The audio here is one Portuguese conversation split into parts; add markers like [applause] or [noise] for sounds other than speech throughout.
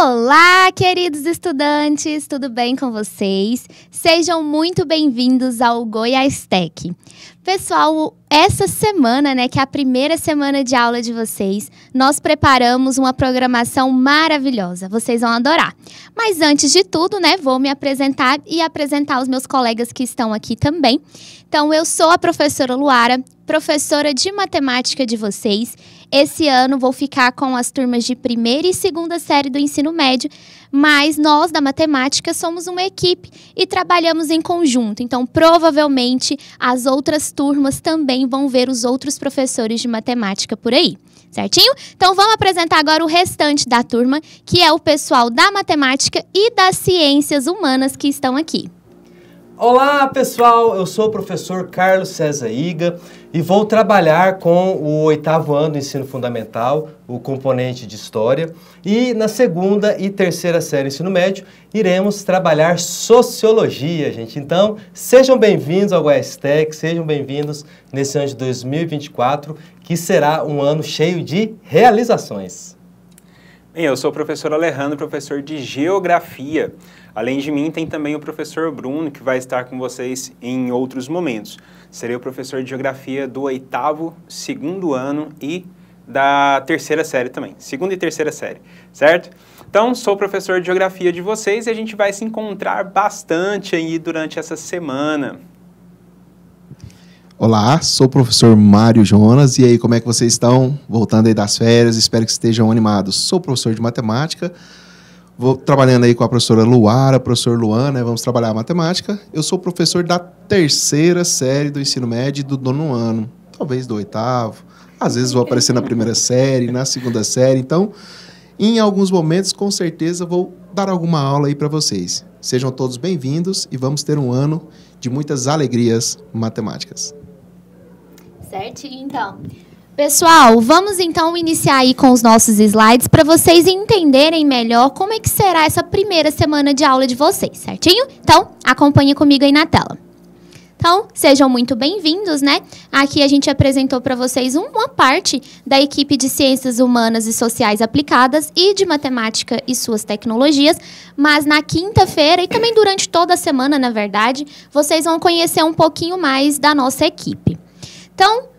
Olá, queridos estudantes, tudo bem com vocês? Sejam muito bem-vindos ao Goiás Tech. Pessoal, essa semana, né, que é a primeira semana de aula de vocês, nós preparamos uma programação maravilhosa. Vocês vão adorar. Mas antes de tudo, né, vou me apresentar e apresentar os meus colegas que estão aqui também. Então, eu sou a professora Luara, professora de matemática de vocês. Esse ano vou ficar com as turmas de primeira e segunda série do ensino médio, mas nós da matemática somos uma equipe e trabalhamos em conjunto. Então, provavelmente as outras turmas também vão ver os outros professores de matemática por aí. Certinho? Então vamos apresentar agora o restante da turma, que é o pessoal da matemática e das ciências humanas que estão aqui. Olá pessoal, eu sou o professor Carlos César Iga e vou trabalhar com o oitavo ano do ensino fundamental, o componente de história, e na segunda e terceira série do ensino médio iremos trabalhar sociologia, gente. Então, sejam bem-vindos ao Goiás Tech, sejam bem-vindos nesse ano de 2024, que será um ano cheio de realizações. Bem, eu sou o professor Alejandro, professor de Geografia. Além de mim, tem também o professor Bruno, que vai estar com vocês em outros momentos. Serei o professor de Geografia do oitavo, segundo ano e da terceira série também, segunda e terceira série, certo? Então, sou o professor de Geografia de vocês e a gente vai se encontrar bastante aí durante essa semana. Olá, sou o professor Mário Jonas. E aí, como é que vocês estão? Voltando aí das férias, espero que estejam animados. Sou professor de matemática, Vou trabalhando aí com a professora Luara, professor Luan, né? Vamos trabalhar a matemática. Eu sou professor da terceira série do ensino médio do nono ano, talvez do oitavo. Às vezes vou aparecer na primeira série, na segunda série. Então, em alguns momentos, com certeza, vou dar alguma aula aí para vocês. Sejam todos bem-vindos e vamos ter um ano de muitas alegrias matemáticas. Certinho, então. Pessoal, vamos então iniciar aí com os nossos slides para vocês entenderem melhor como é que será essa primeira semana de aula de vocês, certinho? Então, acompanha comigo aí na tela. Então, sejam muito bem-vindos, né? Aqui a gente apresentou para vocês uma parte da equipe de Ciências Humanas e Sociais Aplicadas e de Matemática e suas tecnologias, mas na quinta-feira e também durante toda a semana, na verdade, vocês vão conhecer um pouquinho mais da nossa equipe. Então,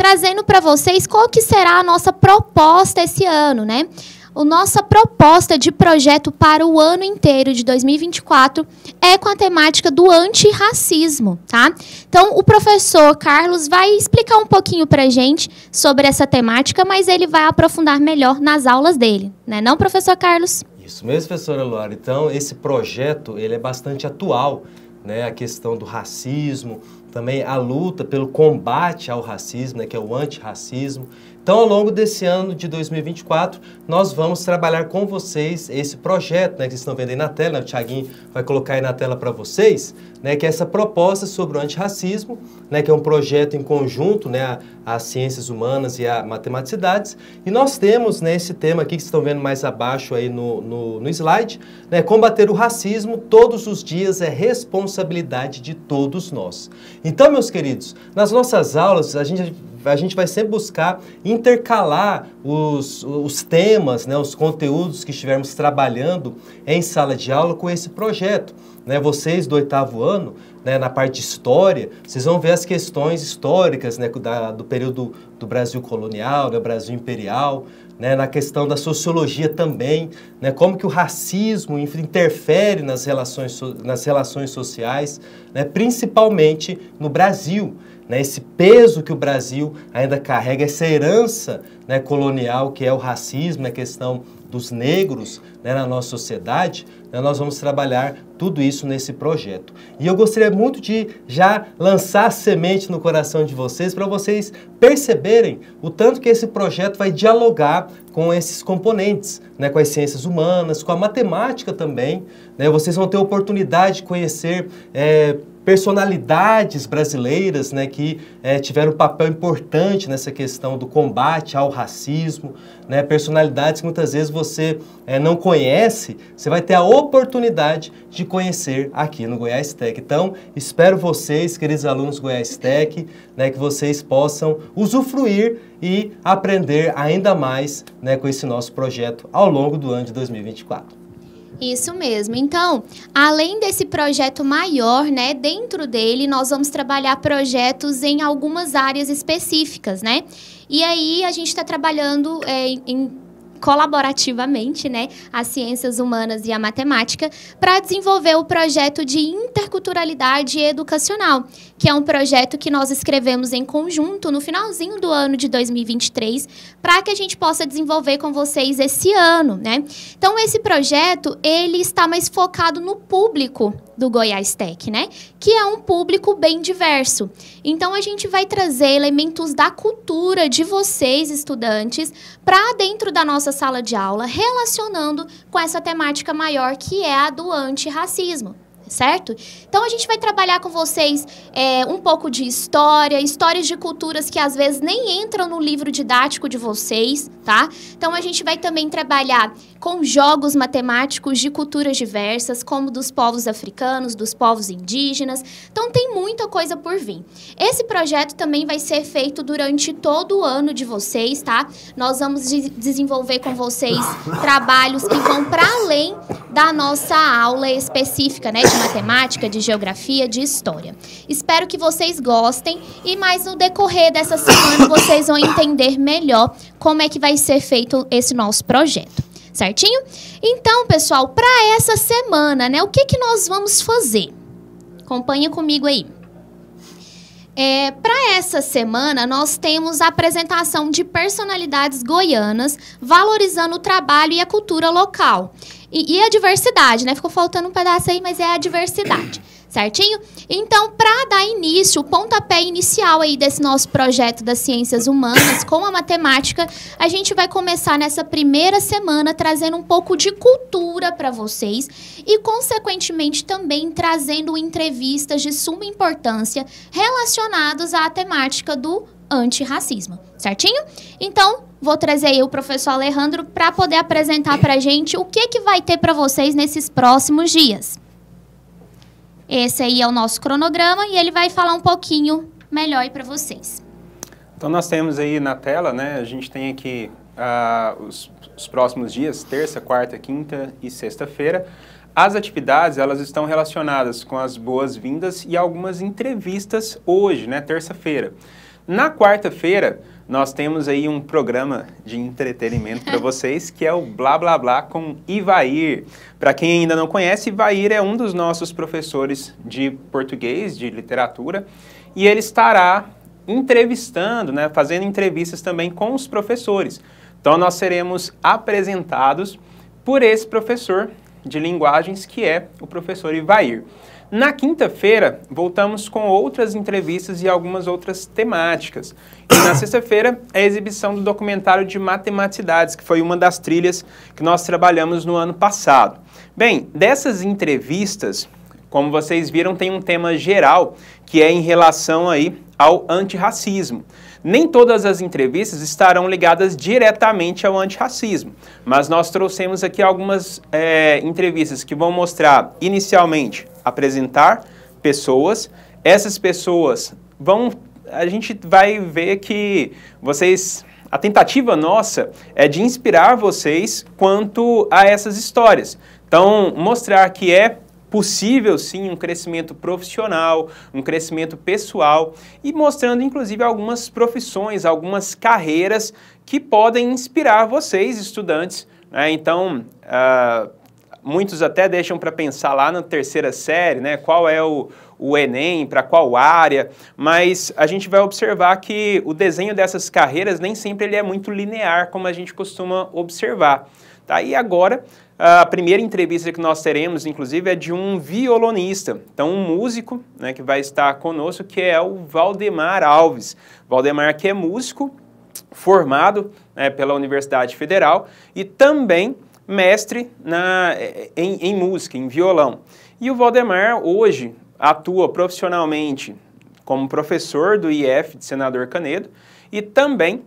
trazendo para vocês qual que será a nossa proposta esse ano, né? O nossa proposta de projeto para o ano inteiro de 2024 é com a temática do antirracismo, tá? Então, o professor Carlos vai explicar um pouquinho pra gente sobre essa temática, mas ele vai aprofundar melhor nas aulas dele, né? Não, professor Carlos? Isso mesmo, professora Luara. Então, esse projeto, ele é bastante atual, né? A questão do racismo, também a luta pelo combate ao racismo, né, que é o antirracismo. Então, ao longo desse ano de 2024, nós vamos trabalhar com vocês esse projeto né, que vocês estão vendo aí na tela, né, o Thiaguinho vai colocar aí na tela para vocês, né, que é essa proposta sobre o antirracismo, né, que é um projeto em conjunto, né, as ciências humanas e a matematicidades. E nós temos né, esse tema aqui que vocês estão vendo mais abaixo aí no, no, no slide, né, combater o racismo todos os dias é responsabilidade de todos nós. Então, meus queridos, nas nossas aulas a gente a gente vai sempre buscar intercalar os, os temas, né, os conteúdos que estivermos trabalhando em sala de aula com esse projeto. Né, vocês do oitavo ano, né, na parte de história, vocês vão ver as questões históricas né, da, do período do Brasil colonial, do né, Brasil imperial, né, na questão da sociologia também, né, como que o racismo interfere nas relações, nas relações sociais, né, principalmente no Brasil né, esse peso que o Brasil ainda carrega, essa herança né, colonial que é o racismo, a questão dos negros né, na nossa sociedade, né, nós vamos trabalhar tudo isso nesse projeto. E eu gostaria muito de já lançar semente no coração de vocês para vocês perceberem o tanto que esse projeto vai dialogar com esses componentes, né, com as ciências humanas, com a matemática também. Né, vocês vão ter oportunidade de conhecer é, personalidades brasileiras né, que é, tiveram um papel importante nessa questão do combate ao racismo, né, personalidades que muitas vezes você é, não conhece, você vai ter a oportunidade de conhecer aqui no Goiás Tech. Então, espero vocês, queridos alunos Goiás Tech, né, que vocês possam usufruir e aprender ainda mais né, com esse nosso projeto ao longo do ano de 2024. Isso mesmo. Então, além desse projeto maior, né, dentro dele nós vamos trabalhar projetos em algumas áreas específicas, né? E aí a gente está trabalhando é, em colaborativamente né, as ciências humanas e a matemática para desenvolver o projeto de interculturalidade educacional, que é um projeto que nós escrevemos em conjunto no finalzinho do ano de 2023 para que a gente possa desenvolver com vocês esse ano. Né? Então, esse projeto ele está mais focado no público do Goiás Tech, né? Que é um público bem diverso. Então a gente vai trazer elementos da cultura de vocês, estudantes, para dentro da nossa sala de aula, relacionando com essa temática maior que é a do antirracismo certo? Então a gente vai trabalhar com vocês é, um pouco de história, histórias de culturas que às vezes nem entram no livro didático de vocês, tá? Então a gente vai também trabalhar com jogos matemáticos de culturas diversas, como dos povos africanos, dos povos indígenas. Então tem muita coisa por vir. Esse projeto também vai ser feito durante todo o ano de vocês, tá? Nós vamos de desenvolver com vocês trabalhos que vão para além da nossa aula específica, né? De matemática, de geografia, de história. Espero que vocês gostem e mais no decorrer dessa semana vocês vão entender melhor como é que vai ser feito esse nosso projeto. Certinho? Então, pessoal, para essa semana, né, o que, que nós vamos fazer? Acompanha comigo aí. É, para essa semana, nós temos a apresentação de personalidades goianas valorizando o trabalho e a cultura local. E, e a diversidade, né? Ficou faltando um pedaço aí, mas é a diversidade. [clears throat] certinho? Então, para dar início, o pontapé inicial aí desse nosso projeto das ciências humanas com a matemática, a gente vai começar nessa primeira semana trazendo um pouco de cultura para vocês e, consequentemente, também trazendo entrevistas de suma importância relacionadas à temática do antirracismo, certinho? Então, vou trazer aí o professor Alejandro para poder apresentar para a gente o que, que vai ter para vocês nesses próximos dias. Esse aí é o nosso cronograma e ele vai falar um pouquinho melhor para vocês. Então nós temos aí na tela, né, a gente tem aqui uh, os, os próximos dias, terça, quarta, quinta e sexta-feira. As atividades, elas estão relacionadas com as boas-vindas e algumas entrevistas hoje, né, terça-feira. Na quarta-feira, nós temos aí um programa de entretenimento para vocês, que é o Blá Blá Blá com Ivair. Para quem ainda não conhece, Ivair é um dos nossos professores de português, de literatura, e ele estará entrevistando, né, fazendo entrevistas também com os professores. Então, nós seremos apresentados por esse professor de linguagens, que é o professor Ivair. Na quinta-feira, voltamos com outras entrevistas e algumas outras temáticas. E na sexta-feira, é a exibição do documentário de Matematicidades, que foi uma das trilhas que nós trabalhamos no ano passado. Bem, dessas entrevistas, como vocês viram, tem um tema geral que é em relação aí ao antirracismo. Nem todas as entrevistas estarão ligadas diretamente ao antirracismo, mas nós trouxemos aqui algumas é, entrevistas que vão mostrar, inicialmente, apresentar pessoas. Essas pessoas vão. A gente vai ver que vocês. A tentativa nossa é de inspirar vocês quanto a essas histórias. Então, mostrar que é possível sim um crescimento profissional, um crescimento pessoal e mostrando inclusive algumas profissões, algumas carreiras que podem inspirar vocês, estudantes. Né? Então, uh, muitos até deixam para pensar lá na terceira série, né? Qual é o, o Enem, para qual área, mas a gente vai observar que o desenho dessas carreiras nem sempre ele é muito linear, como a gente costuma observar. Tá? E agora, a primeira entrevista que nós teremos, inclusive, é de um violonista, então um músico né, que vai estar conosco, que é o Valdemar Alves. Valdemar que é músico, formado né, pela Universidade Federal e também mestre na, é, é, em, em música, em violão. E o Valdemar hoje atua profissionalmente como professor do IF de Senador Canedo e também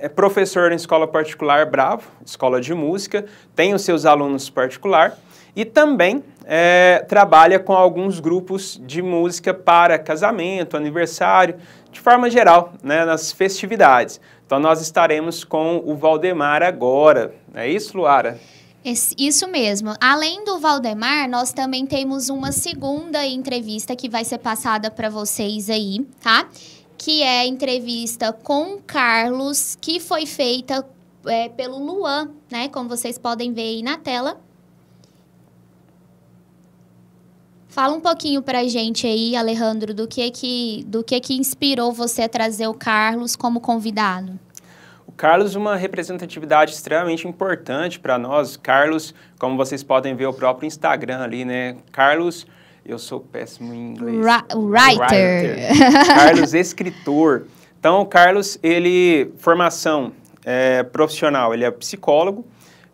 é professor na escola particular Bravo, escola de música, tem os seus alunos particular e também é, trabalha com alguns grupos de música para casamento, aniversário, de forma geral, né, nas festividades. Então nós estaremos com o Valdemar agora. É isso, Luara? Isso mesmo. Além do Valdemar, nós também temos uma segunda entrevista que vai ser passada para vocês aí, tá? Que é a entrevista com Carlos, que foi feita é, pelo Luan, né? Como vocês podem ver aí na tela. Fala um pouquinho pra gente aí, Alejandro, do que que, do que que inspirou você a trazer o Carlos como convidado. O Carlos é uma representatividade extremamente importante para nós. Carlos, como vocês podem ver o próprio Instagram ali, né? Carlos, eu sou péssimo em inglês. Ra writer. writer. Carlos, escritor. Então, o Carlos, ele, formação é, profissional, ele é psicólogo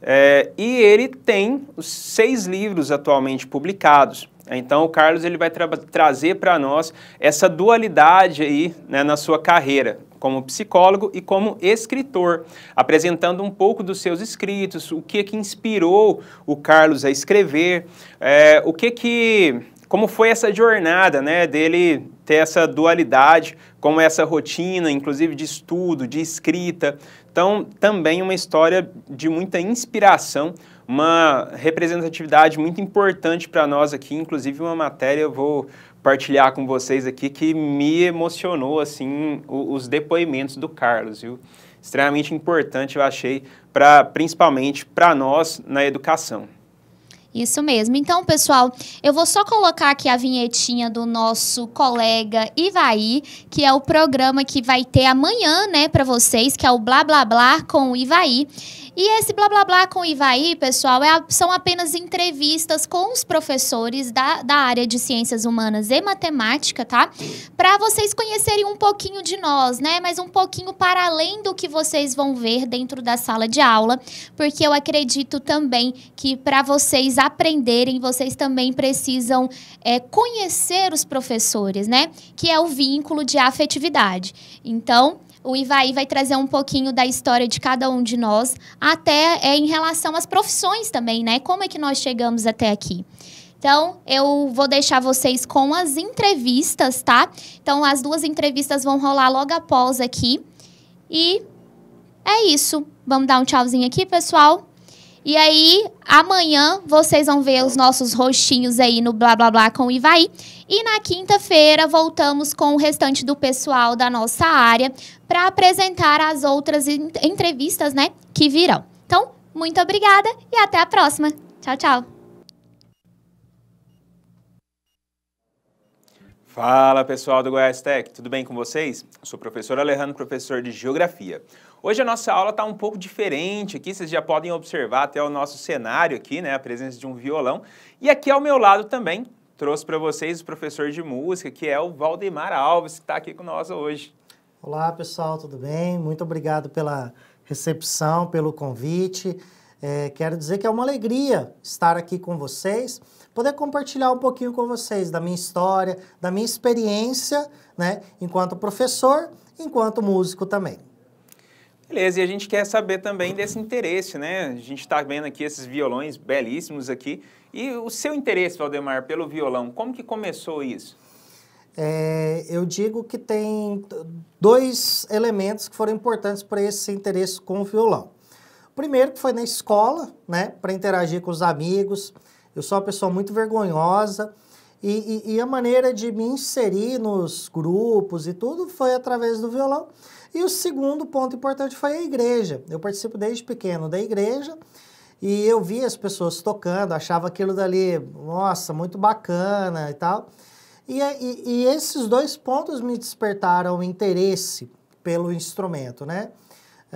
é, e ele tem seis livros atualmente publicados. Então o Carlos ele vai tra trazer para nós essa dualidade aí né, na sua carreira como psicólogo e como escritor, apresentando um pouco dos seus escritos, o que que inspirou o Carlos a escrever, é, o que que como foi essa jornada, né, dele ter essa dualidade, como essa rotina, inclusive de estudo, de escrita. Então, também uma história de muita inspiração uma representatividade muito importante para nós aqui, inclusive uma matéria eu vou partilhar com vocês aqui que me emocionou assim os depoimentos do Carlos, viu? Extremamente importante eu achei para principalmente para nós na educação. Isso mesmo. Então, pessoal, eu vou só colocar aqui a vinhetinha do nosso colega Ivaí, que é o programa que vai ter amanhã, né, para vocês, que é o Blá Blá Blá com o Ivaí. E esse blá blá blá com o Ivaí, pessoal, é, são apenas entrevistas com os professores da, da área de ciências humanas e matemática, tá? Para vocês conhecerem um pouquinho de nós, né? Mas um pouquinho para além do que vocês vão ver dentro da sala de aula, porque eu acredito também que para vocês aprenderem, vocês também precisam é, conhecer os professores, né? Que é o vínculo de afetividade. Então, o Ivaí vai trazer um pouquinho da história de cada um de nós, até é, em relação às profissões também, né? Como é que nós chegamos até aqui. Então, eu vou deixar vocês com as entrevistas, tá? Então, as duas entrevistas vão rolar logo após aqui. E é isso. Vamos dar um tchauzinho aqui, pessoal. E aí, amanhã vocês vão ver os nossos rostinhos aí no blá blá blá com o Ivaí. E na quinta-feira voltamos com o restante do pessoal da nossa área para apresentar as outras entrevistas, né, que virão. Então, muito obrigada e até a próxima. Tchau, tchau. Fala pessoal do Goiás Tech, tudo bem com vocês? Eu sou o professor Alejandro, professor de Geografia. Hoje a nossa aula está um pouco diferente aqui, vocês já podem observar até o nosso cenário aqui, né, a presença de um violão. E aqui ao meu lado também trouxe para vocês o professor de música, que é o Valdemar Alves, que está aqui com nós hoje. Olá pessoal, tudo bem? Muito obrigado pela recepção, pelo convite. É, quero dizer que é uma alegria estar aqui com vocês, poder compartilhar um pouquinho com vocês da minha história, da minha experiência, né, enquanto professor, enquanto músico também. Beleza, e a gente quer saber também desse interesse, né? A gente está vendo aqui esses violões belíssimos aqui. E o seu interesse, Valdemar, pelo violão, como que começou isso? É, eu digo que tem dois elementos que foram importantes para esse interesse com o violão. Primeiro que foi na escola, né, para interagir com os amigos. Eu sou uma pessoa muito vergonhosa e, e, e, a maneira de me inserir nos grupos e tudo foi através do violão. E o segundo ponto importante foi a igreja. Eu participo desde pequeno da igreja e eu via as pessoas tocando, achava aquilo dali, nossa, muito bacana e tal. E, e, e esses dois pontos me despertaram interesse pelo instrumento, né?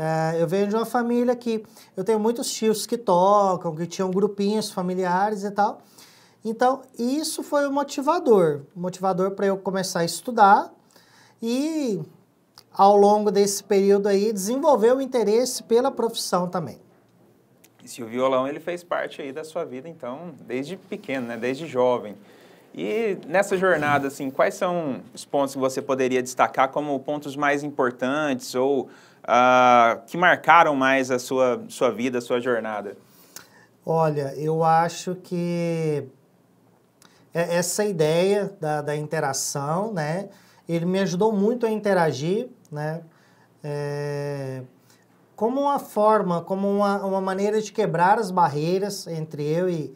É, eu venho de uma família que eu tenho muitos tios que tocam, que tinham grupinhos familiares e tal. Então, isso foi o motivador, motivador para eu começar a estudar e ao longo desse período aí desenvolver o interesse pela profissão também. E se o violão ele fez parte aí da sua vida então desde pequeno, né, desde jovem. E nessa jornada assim, quais são os pontos que você poderia destacar como pontos mais importantes ou uh, que marcaram mais a sua, sua vida, a sua jornada? Olha, eu acho que é, essa ideia da, da interação, né? Ele me ajudou muito a interagir, né? É, como uma forma, como uma, uma maneira de quebrar as barreiras entre eu e,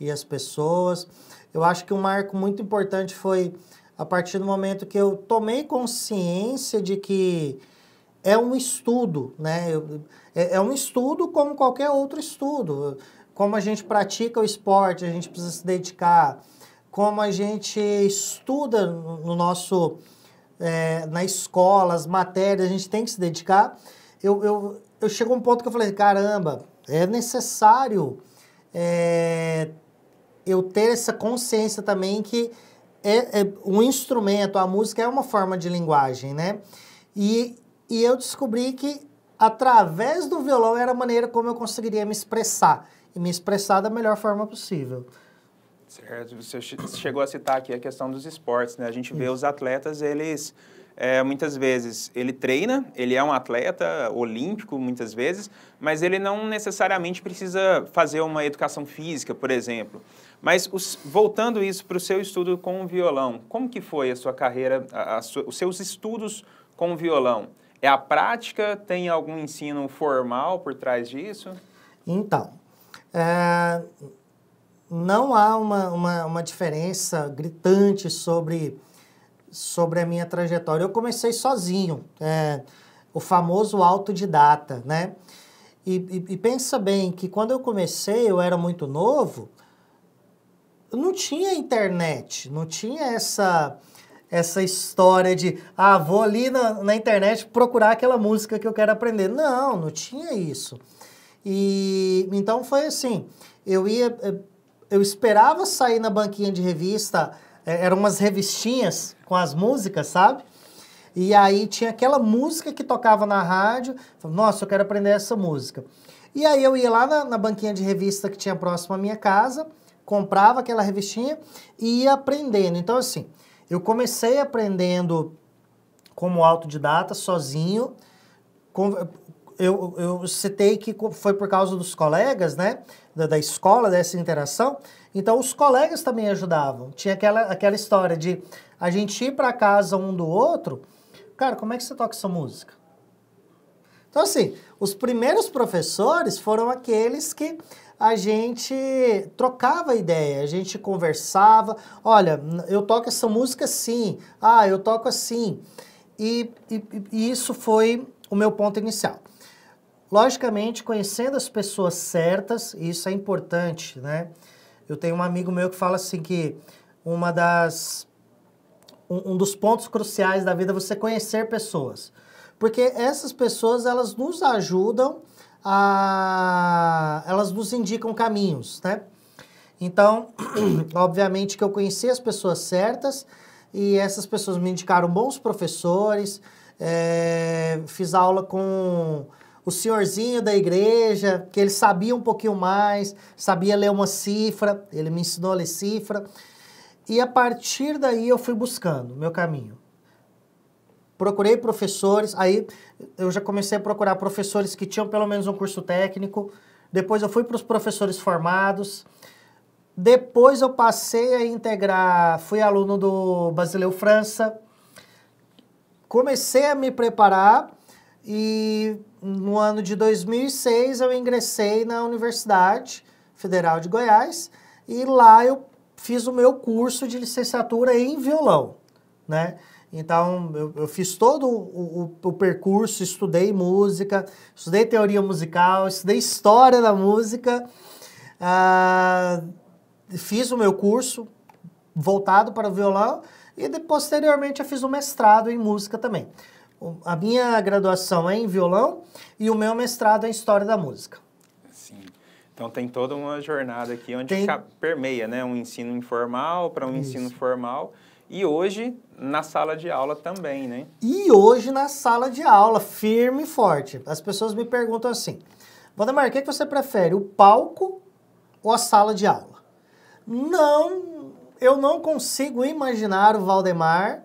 e as pessoas. Eu acho que um marco muito importante foi a partir do momento que eu tomei consciência de que é um estudo, né? É, é, um estudo como qualquer outro estudo. Como a gente pratica o esporte, a gente precisa se dedicar. Como a gente estuda no nosso é, na escola, as matérias, a gente tem que se dedicar. Eu, eu, eu chego a um ponto que eu falei, caramba, é necessário é, eu ter essa consciência também que é, é, um instrumento, a música é uma forma de linguagem, né? E e eu descobri que através do violão era a maneira como eu conseguiria me expressar e me expressar da melhor forma possível. Certo, você chegou a citar aqui a questão dos esportes, né? A gente vê Isso. os atletas, eles é, muitas vezes ele treina, ele é um atleta olímpico muitas vezes, mas ele não necessariamente precisa fazer uma educação física, por exemplo. Mas os, voltando isso para o seu estudo com o violão, como que foi a sua carreira, a, a, os seus estudos com o violão? É a prática? Tem algum ensino formal por trás disso? Então, é, não há uma, uma, uma, diferença gritante sobre, sobre a minha trajetória. Eu comecei sozinho, é, o famoso autodidata, né? E, e, e, pensa bem que quando eu comecei, eu era muito novo, não tinha internet, não tinha essa essa história de, ah, vou ali na, na internet procurar aquela música que eu quero aprender. Não, não tinha isso. E então foi assim, eu ia, eh, eu esperava sair na banquinha de revista, eh, eram umas revistinhas com as músicas, sabe? E aí tinha aquela música que tocava na rádio, nossa, eu quero aprender essa música. E aí eu ia lá na, na banquinha de revista que tinha próximo à minha casa, comprava aquela revistinha e ia aprendendo. Então assim, eu comecei aprendendo como autodidata, sozinho. eu, eu citei que foi por causa dos colegas, né? Da, da, escola, dessa interação. Então, os colegas também ajudavam. Tinha aquela, aquela história de a gente ir para casa um do outro. Cara, como é que você toca essa música? Então, assim, os primeiros professores foram aqueles que a gente trocava ideia, a gente conversava. Olha, eu toco essa música assim, ah, eu toco assim. E, e, e isso foi o meu ponto inicial. Logicamente, conhecendo as pessoas certas, isso é importante, né? Eu tenho um amigo meu que fala assim que uma das um, um dos pontos cruciais da vida é você conhecer pessoas, porque essas pessoas elas nos ajudam a, elas nos indicam caminhos, né? Então, [clears throat] obviamente que eu conheci as pessoas certas e essas pessoas me indicaram bons professores, é, fiz aula com o senhorzinho da igreja, que ele sabia um pouquinho mais, sabia ler uma cifra, ele me ensinou a ler cifra. E a partir daí eu fui buscando meu caminho procurei professores, aí eu já comecei a procurar professores que tinham pelo menos um curso técnico, depois eu fui para os professores formados, depois eu passei a integrar, fui aluno do Basileu França, comecei a me preparar e no ano de 2006 eu ingressei na Universidade Federal de Goiás e lá eu fiz o meu curso de licenciatura em violão, né? Então, eu, eu fiz todo o, o, o, percurso, estudei música, estudei teoria musical, estudei história da música, ah, fiz o meu curso voltado para o violão e de, posteriormente eu fiz o um mestrado em música também. O, a minha graduação é em violão e o meu mestrado é em história da música. Sim. Então tem toda uma jornada aqui onde tem... permeia, né, um ensino informal para um Isso. ensino formal e hoje na sala de aula também, né? E hoje na sala de aula, firme e forte. As pessoas me perguntam assim: Valdemar, o que, é que você prefere, o palco ou a sala de aula? Não, eu não consigo imaginar o Valdemar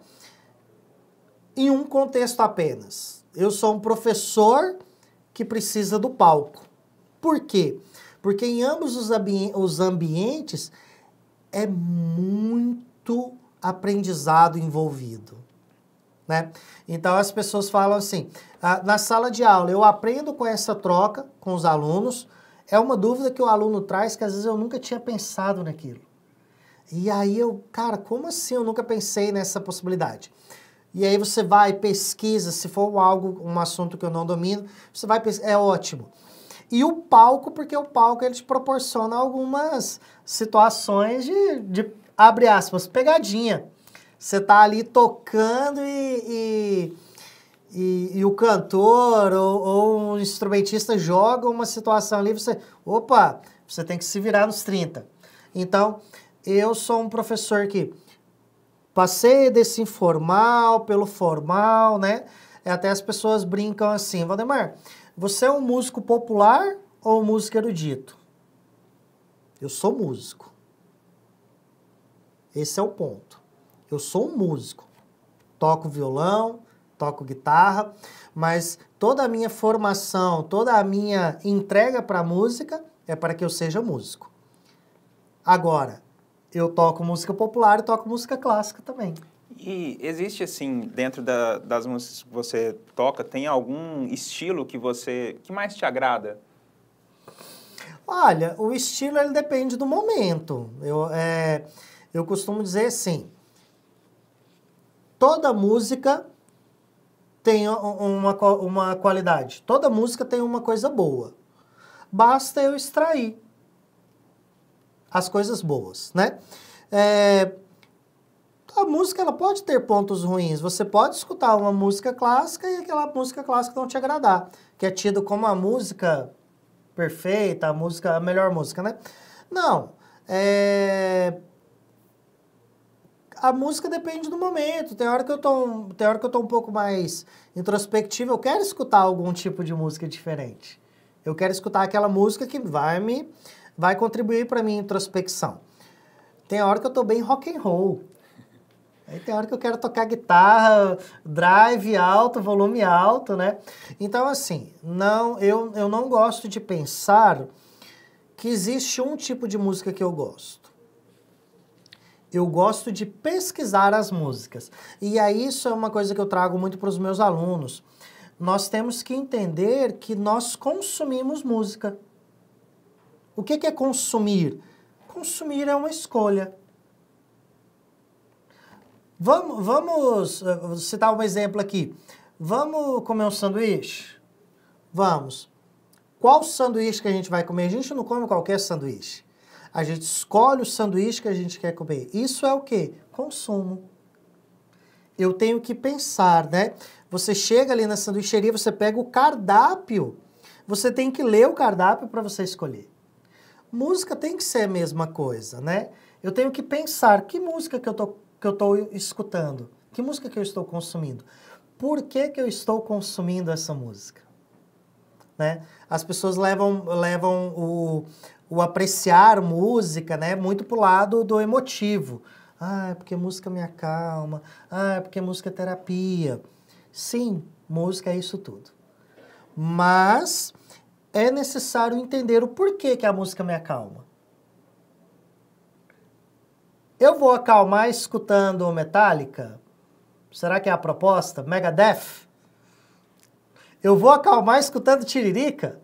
em um contexto apenas. Eu sou um professor que precisa do palco. Por quê? Porque em ambos os, ambi os ambientes é muito aprendizado envolvido. Né? Então as pessoas falam assim: ah, na sala de aula eu aprendo com essa troca com os alunos. É uma dúvida que o aluno traz que às vezes eu nunca tinha pensado naquilo. E aí eu, cara, como assim? Eu nunca pensei nessa possibilidade. E aí você vai pesquisa, se for algo, um assunto que eu não domino, você vai é ótimo. E o palco, porque o palco ele te proporciona algumas situações de, de abre aspas, pegadinha. Você tá ali tocando e, e, e, e o cantor ou, ou, um instrumentista joga uma situação ali, você, opa, você tem que se virar nos 30. Então, eu sou um professor que passei desse informal pelo formal, né? É até as pessoas brincam assim, Valdemar, você é um músico popular ou um músico erudito? Eu sou músico. Esse é o ponto. Eu sou um músico. Toco violão, toco guitarra, mas toda a minha formação, toda a minha entrega para a música é para que eu seja músico. Agora, eu toco música popular e toco música clássica também. E existe, assim, dentro da, das músicas que você toca, tem algum estilo que você que mais te agrada? Olha, o estilo ele depende do momento. Eu, é, eu costumo dizer assim: toda música tem uma, uma qualidade, toda música tem uma coisa boa. Basta eu extrair as coisas boas, né? É, a música ela pode ter pontos ruins. Você pode escutar uma música clássica e aquela música clássica não te agradar, que é tido como a música perfeita, a música a melhor música, né? Não. É a música depende do momento. Tem hora que eu tô, tem hora que eu tô um pouco mais introspectivo, eu quero escutar algum tipo de música diferente. Eu quero escutar aquela música que vai me vai contribuir para minha introspecção. Tem hora que eu tô bem rock and roll. Aí tem hora que eu quero tocar guitarra, drive alto, volume alto, né? Então assim, não, eu, eu não gosto de pensar que existe um tipo de música que eu gosto. Eu gosto de pesquisar as músicas. E aí isso é uma coisa que eu trago muito para os meus alunos. Nós temos que entender que nós consumimos música. O que, que é consumir? Consumir é uma escolha. Vamos, eh, vamos citar um exemplo aqui. Vamos comer um sanduíche? Vamos. Qual sanduíche que a gente vai comer? A gente não come qualquer sanduíche. A gente escolhe o sanduíche que a gente quer comer. Isso é o que? Consumo. Eu tenho que pensar, né? Você chega ali na sanduicheria, você pega o cardápio. Você tem que ler o cardápio para você escolher. Música tem que ser a mesma coisa, né? Eu tenho que pensar que música que eu tô, que eu tô escutando, que música que eu estou consumindo. Por que, que eu estou consumindo essa música? Né? As pessoas levam, levam o, o apreciar música, né, muito pro lado do emotivo. Ah, é porque música me acalma. Ah, é porque música é terapia. Sim, música é isso tudo. Mas é necessário entender o porquê que a música me acalma. Eu vou acalmar escutando Metallica? Será que é a proposta? Megadeth? Eu vou acalmar escutando Tiririca?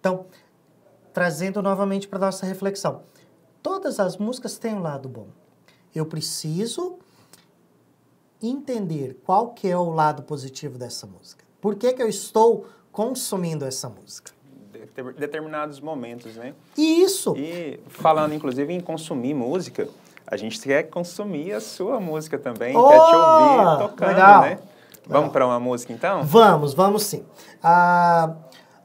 Então, trazendo novamente para nossa reflexão. Todas as músicas têm um lado bom. Eu preciso entender qual que é o lado positivo dessa música. Por que, que eu estou consumindo essa música? determinados momentos, né? E isso. E falando inclusive em consumir música, a gente quer consumir a sua música também, oh, quer te ouvir tocando, legal. né? Vamos para uma música então? Vamos, vamos sim. Ah,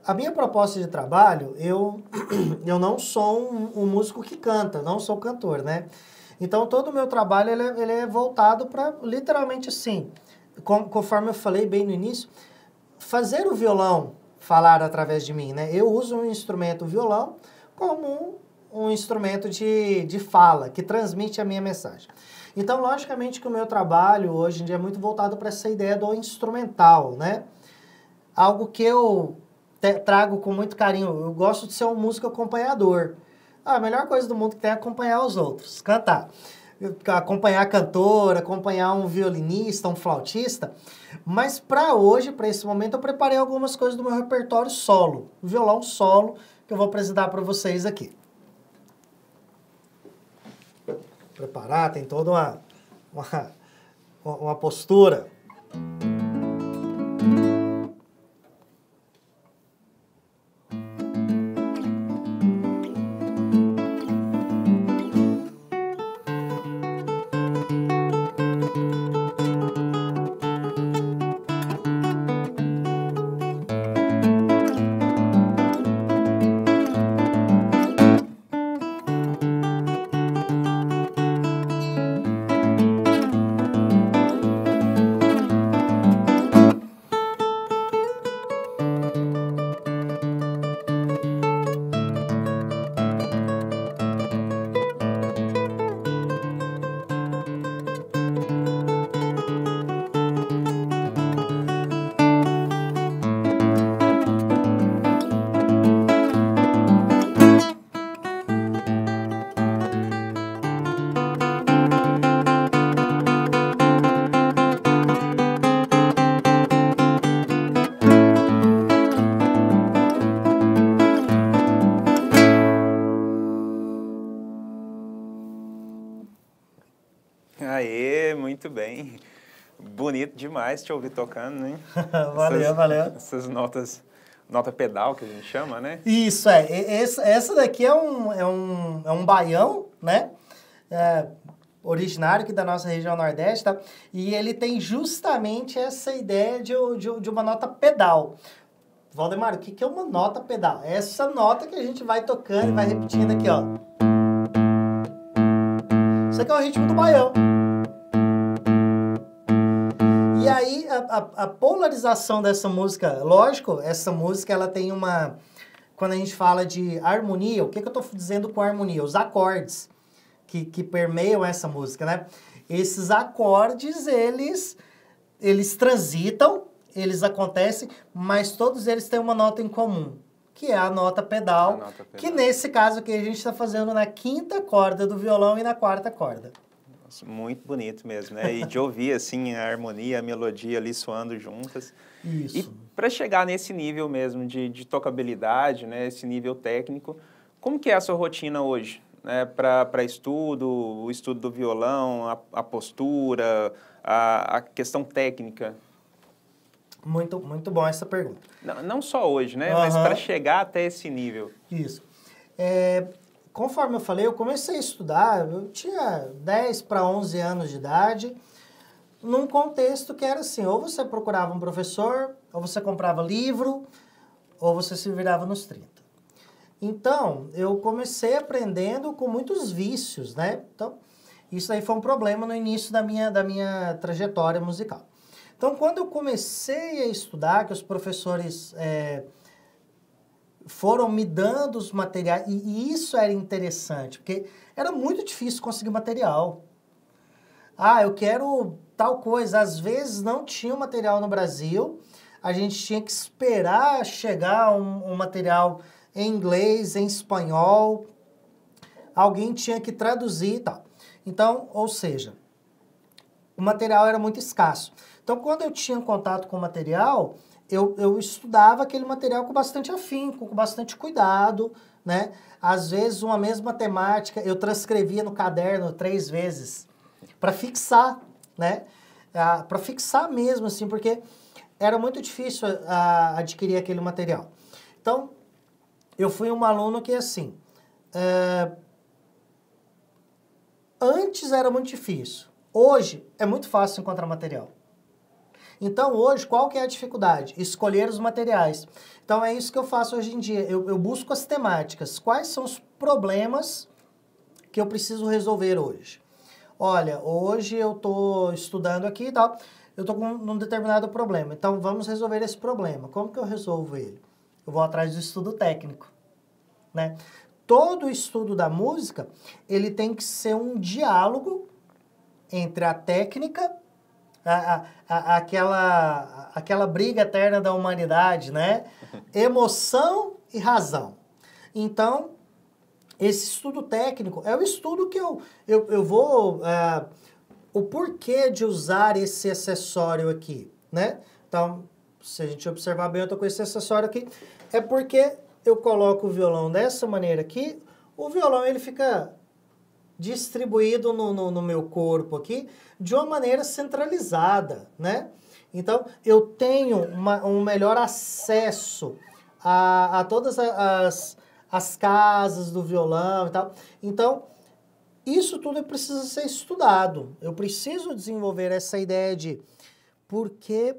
a minha proposta de trabalho, eu, [clears throat] eu não sou um, um músico que canta, não sou cantor, né? Então, todo o meu trabalho, ele é, ele é voltado para, literalmente assim, com, conforme eu falei bem no início, fazer o violão falar através de mim, né? Eu uso um instrumento, o violão, como um, um instrumento de, de fala, que transmite a minha mensagem. Então, logicamente que o meu trabalho hoje em dia é muito voltado para essa ideia do instrumental, né? Algo que eu te, trago com muito carinho. Eu gosto de ser um músico acompanhador. Ah, a melhor coisa do mundo que tem é acompanhar os outros, cantar. Acompanhar cantor, acompanhar um violinista, um flautista. Mas para hoje, para esse momento, eu preparei algumas coisas do meu repertório solo, violão solo, que eu vou apresentar para vocês aqui. Preparar, tem toda uma, uma, uma postura. demais te ouvir tocando, hein? [laughs] valeu, essas, valeu. Essas notas, nota pedal que a gente chama, né? Isso, é. Esse, essa daqui é um, é um, é um baião, né? É, originário aqui da nossa região nordeste, tá? E ele tem justamente essa ideia de, de, de uma nota pedal. Valdemar, o que, que é uma nota pedal? É essa nota que a gente vai tocando e vai repetindo aqui, ó. Isso aqui é o ritmo do baião. a, a polarização dessa música, lógico, essa música ela tem uma. Quando a gente fala de harmonia, o que, que eu estou dizendo com harmonia? Os acordes que, que permeiam essa música, né? Esses acordes, eles, eles transitam, eles acontecem, mas todos eles têm uma nota em comum, que é a nota pedal, a nota pedal. que nesse caso aqui a gente está fazendo na quinta corda do violão e na quarta corda. Muito bonito mesmo, né? E de ouvir assim a harmonia, a melodia ali soando juntas. Isso. E para chegar nesse nível mesmo de, de tocabilidade, né? Esse nível técnico, como que é a sua rotina hoje? Né, para estudo, o estudo do violão, a, a postura, a, a questão técnica? Muito, muito bom essa pergunta. Não, não só hoje, né? Uhum. Mas para chegar até esse nível. Isso. É, conforme eu falei, eu comecei a estudar, eu tinha 10 para 11 anos de idade, num contexto que era assim, ou você procurava um professor, ou você comprava livro, ou você se virava nos 30. Então, eu comecei aprendendo com muitos vícios, né? Então, isso aí foi um problema no início da minha, da minha trajetória musical. Então, quando eu comecei a estudar, que os professores... É, foram me dando os materiais. E, e, isso era interessante, porque era muito difícil conseguir material. Ah, eu quero tal coisa. Às vezes não tinha material no Brasil, a gente tinha que esperar chegar um, um material em inglês, em espanhol. Alguém tinha que traduzir e tal. Então, ou seja, o material era muito escasso. Então, quando eu tinha contato com o material, eu, eu estudava aquele material com bastante afinco, com bastante cuidado, né? Às vezes, uma mesma temática, eu transcrevia no caderno três vezes para fixar, né? Ah, para fixar mesmo, assim, porque era muito difícil ah, adquirir aquele material. Então, eu fui um aluno que, assim, é... antes era muito difícil. Hoje é muito fácil encontrar material. Então, hoje, qual que é a dificuldade? Escolher os materiais. Então, é isso que eu faço hoje em dia. Eu, eu busco as temáticas. Quais são os problemas que eu preciso resolver hoje? Olha, hoje eu estou estudando aqui e tal, eu estou com um determinado problema. Então, vamos resolver esse problema. Como que eu resolvo ele? Eu vou atrás do estudo técnico, né? Todo estudo da música, ele tem que ser um diálogo entre a técnica a, a, aquela, aquela briga eterna da humanidade, né? [laughs] Emoção e razão. Então, esse estudo técnico é o estudo que eu, eu, eu vou. É, o porquê de usar esse acessório aqui, né? Então, se a gente observar bem, eu tô com esse acessório aqui. É porque eu coloco o violão dessa maneira aqui, o violão ele fica distribuído no, no, no meu corpo aqui de uma maneira centralizada, né? Então, eu tenho uma, um melhor acesso a, a todas as, as casas do violão e tal. Então, isso tudo precisa ser estudado. Eu preciso desenvolver essa ideia de porque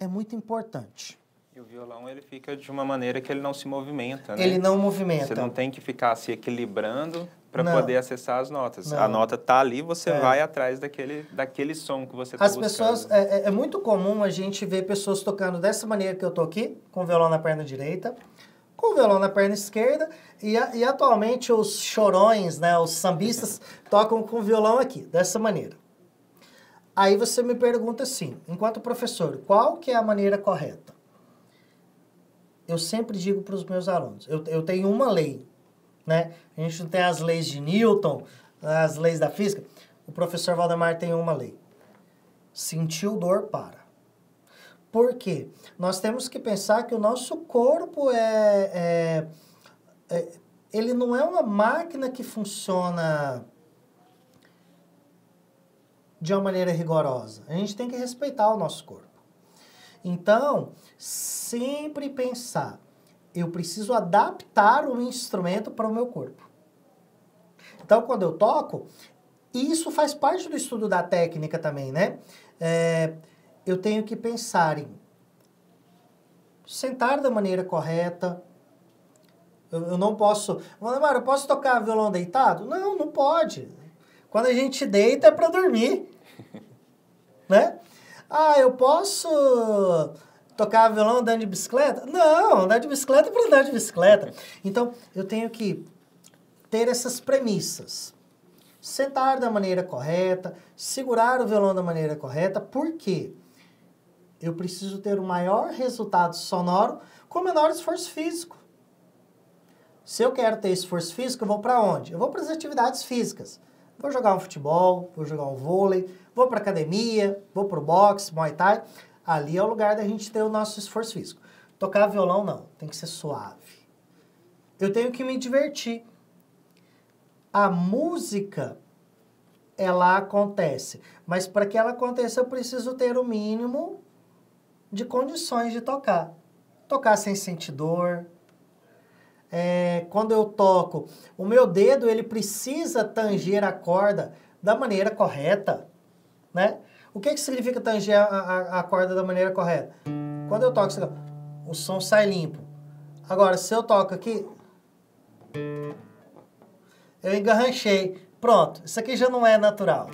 é muito importante. E o violão ele fica de uma maneira que ele não se movimenta, né? Ele não movimenta. Você não tem que ficar se equilibrando para poder acessar as notas. Não. A nota tá ali, você é. vai atrás daquele, daquele som que você está buscando. As pessoas... É, é, é muito comum a gente ver pessoas tocando dessa maneira que eu tô aqui, com o violão na perna direita, com o violão na perna esquerda e, e, atualmente os chorões, né, os sambistas [laughs] tocam com o violão aqui, dessa maneira. Aí você me pergunta assim, enquanto professor, qual que é a maneira correta? Eu sempre digo para os meus alunos, eu, eu tenho uma lei, né? A gente não tem as leis de Newton, as leis da física. O professor Valdemar tem uma lei. Sentiu dor, para. Por quê? Nós temos que pensar que o nosso corpo é, é, é ele não é uma máquina que funciona de uma maneira rigorosa. A gente tem que respeitar o nosso corpo. Então, sempre pensar eu preciso adaptar o instrumento para o meu corpo. Então, quando eu toco, isso faz parte do estudo da técnica também, né? É, eu tenho que pensar em sentar da maneira correta. Eu, eu não posso. Mano, eu posso tocar violão deitado? Não, não pode. Quando a gente deita é para dormir. [laughs] né? Ah, eu posso tocar violão andando de bicicleta? Não, andar de bicicleta é para andar de bicicleta. Então, eu tenho que ter essas premissas. Sentar da maneira correta, segurar o violão da maneira correta, porque eu preciso ter o maior resultado sonoro com o menor esforço físico. Se eu quero ter esforço físico, eu vou para onde? Eu vou para as atividades físicas. Vou jogar um futebol, vou jogar um vôlei, vou para academia, vou para o boxe, muay thai. Ali é o lugar da gente ter o nosso esforço físico. Tocar violão, não. Tem que ser suave. Eu tenho que me divertir. A música, ela acontece. Mas para que ela aconteça, eu preciso ter o mínimo de condições de tocar. Tocar sem sentir dor. É, quando eu toco, o meu dedo ele precisa tanger a corda da maneira correta, né? O que, que significa tanger a, a, a corda da maneira correta? Quando eu toco, o som sai limpo. Agora, se eu toco aqui, eu engarranchei. Pronto, isso aqui já não é natural.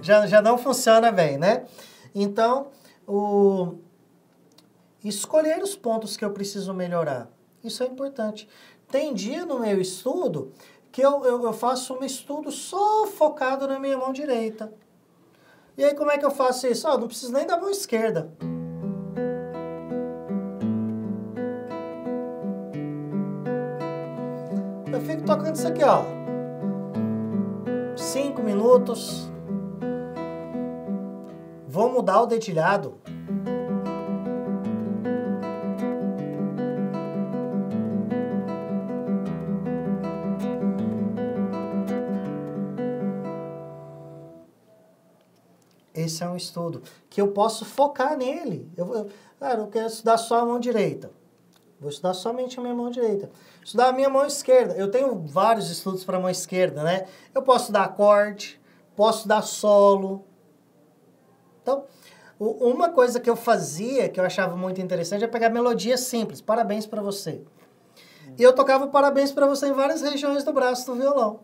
Já, já não funciona bem, né? Então, o... escolher os pontos que eu preciso melhorar. Isso é importante. Tem dia no meu estudo que eu, eu, eu faço um estudo só focado na minha mão direita. E aí como é que eu faço isso? ó ah, não preciso nem da mão esquerda. Eu fico tocando isso aqui, ó. Cinco minutos. Vou mudar o dedilhado. isso é um estudo que eu posso focar nele. Eu, eu, cara, eu quero estudar só a mão direita. Vou estudar somente a minha mão direita. Estudar a minha mão esquerda. Eu tenho vários estudos para a mão esquerda, né? Eu posso dar acorde, posso dar solo. Então, uma coisa que eu fazia, que eu achava muito interessante, é pegar melodia simples. Parabéns para você. E eu tocava parabéns para você em várias regiões do braço do violão.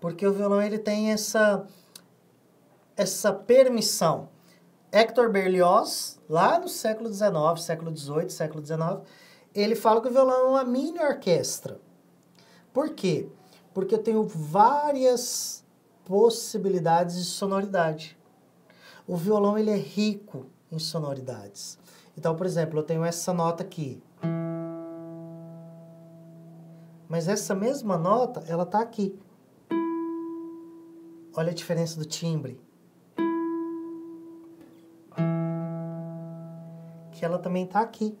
Porque o violão, ele tem essa essa permissão. Hector Berlioz, lá no século XIX, século XVIII, século XIX, ele fala que o violão é uma mini orquestra. Por quê? Porque eu tenho várias possibilidades de sonoridade. O violão ele é rico em sonoridades. Então, por exemplo, eu tenho essa nota aqui. Mas essa mesma nota, ela tá aqui. Olha a diferença do timbre. que ela também está aqui.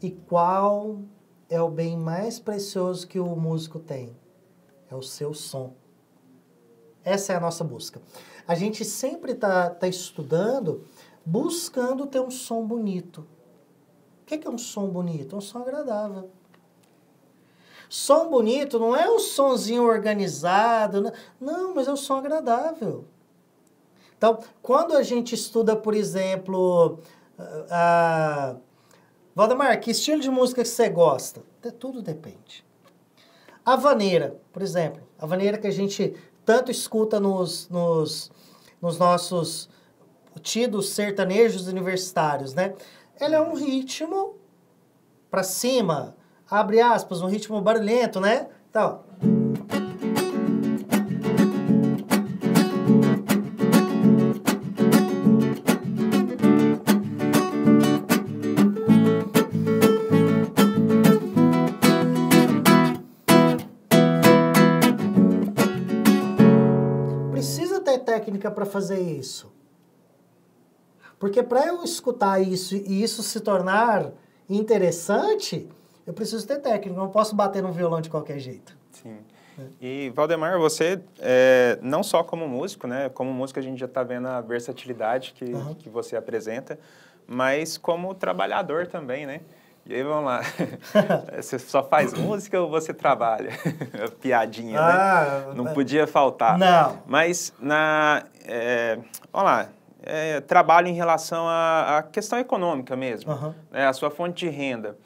E qual é o bem mais precioso que o músico tem? É o seu som. Essa é a nossa busca. A gente sempre está tá estudando, buscando ter um som bonito. O que é um som bonito? Um som agradável. Som bonito não é o sonzinho organizado, né? não, mas é o som agradável. Então, quando a gente estuda, por exemplo, a... Valdemar, que estilo de música que você gosta? Tudo depende. A vaneira, por exemplo. A vaneira que a gente tanto escuta nos, nos, nos nossos tidos sertanejos universitários, né? Ela é um ritmo para cima, abre aspas, um ritmo barulhento, né? Então. Precisa ter técnica para fazer isso. Porque para eu escutar isso e isso se tornar interessante, eu preciso ter técnico. não posso bater num violão de qualquer jeito. Sim. É. E, Valdemar, você, é, não só como músico, né? Como músico a gente já está vendo a versatilidade que, uhum. que você apresenta, mas como trabalhador também, né? E aí, vamos lá. [laughs] você só faz música ou você trabalha? [laughs] Piadinha, né? ah, né? Não é. podia faltar. Não. Mas, na... É, lá. É, trabalho em relação à, à questão econômica mesmo, uhum. né? a sua fonte de renda.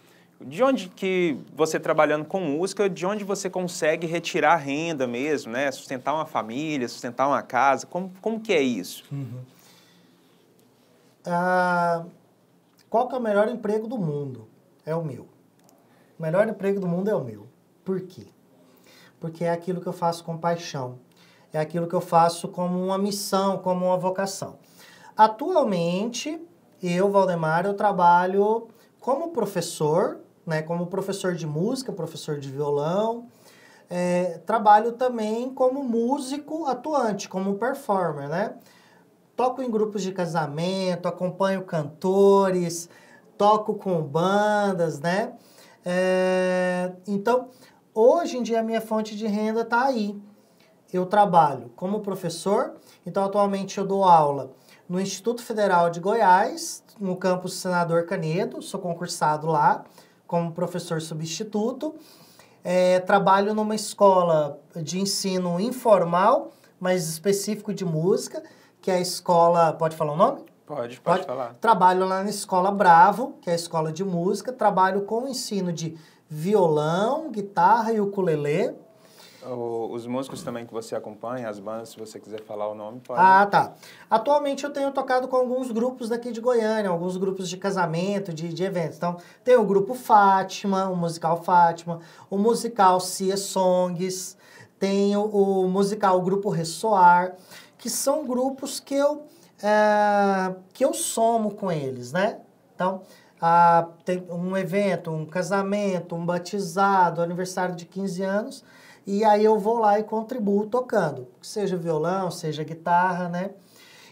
De onde que você trabalhando com música, de onde você consegue retirar renda mesmo, né? Sustentar uma família, sustentar uma casa, como, como que é isso? Uhum. Ah, qual que é o melhor emprego do mundo? É o meu. O melhor emprego do mundo é o meu. Por quê? Porque é aquilo que eu faço com paixão. É aquilo que eu faço como uma missão, como uma vocação. Atualmente, eu, Valdemar, eu trabalho como professor né, como professor de música, professor de violão. É, trabalho também como músico atuante, como performer, né? Toco em grupos de casamento, acompanho cantores, toco com bandas, né? É, então, hoje em dia a minha fonte de renda está aí. Eu trabalho como professor, então atualmente eu dou aula no Instituto Federal de Goiás, no campus Senador Canedo, sou concursado lá como professor substituto. É, trabalho numa escola de ensino informal, mas específico de música, que é a escola. Pode falar o nome? Pode, pode, pode falar. Trabalho lá na escola Bravo, que é a escola de música. Trabalho com o ensino de violão, guitarra e ukulele os músicos também que você acompanha, as bandas, se você quiser falar o nome, pode. Ah, tá. Atualmente eu tenho tocado com alguns grupos daqui de Goiânia, alguns grupos de casamento, de, de eventos. Então, tem o grupo Fátima, o musical Fátima, o musical Cia Songs, tem o, o musical Grupo Ressoar, que são grupos que eu, é, que eu somo com eles, né? Então, tem um evento, um casamento, um batizado, aniversário de 15 anos, e aí eu vou lá e contribuo tocando, seja violão, seja guitarra, né?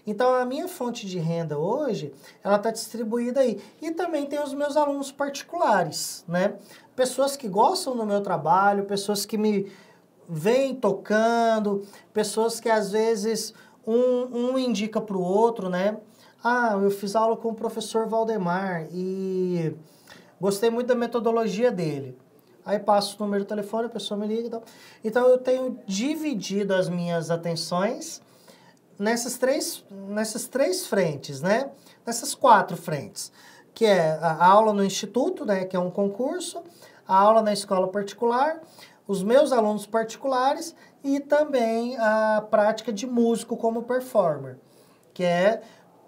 Então a minha fonte de renda hoje, ela está distribuída aí. E também tem os meus alunos particulares, né? Pessoas que gostam do meu trabalho, pessoas que me vêm tocando, pessoas que às vezes um, um indica para o outro, né? Ah, eu fiz aula com o professor Valdemar e gostei muito da metodologia dele. Aí passo o número do telefone, a pessoa me liga então. Então eu tenho dividido as minhas atenções nessas três, nessas três frentes, né? Nessas quatro frentes, que é a aula no instituto, né, que é um concurso, a aula na escola particular, os meus alunos particulares e também a prática de músico como performer, que é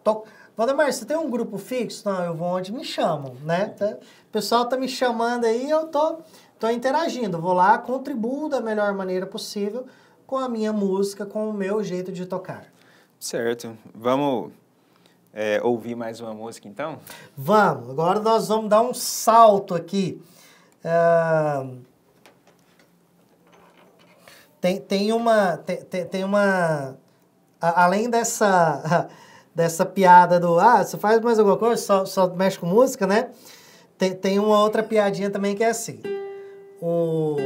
Tô... Valdemar, você tem um grupo fixo? Não, eu vou onde me chamam, né? Tá- o pessoal tá me chamando aí, eu tô, tô interagindo. Vou lá, contribuo da melhor maneira possível com a minha música, com o meu jeito de tocar. Certo. Vamos é, ouvir mais uma música, então? Vamos. Agora nós vamos dar um salto aqui. Uh... Tem, tem uma... Tem, tem uma... Além dessa... [laughs] dessa piada do ah, você faz mais alguma coisa, só, só mexe com música, né? Tem, tem uma outra piadinha também que é assim. O,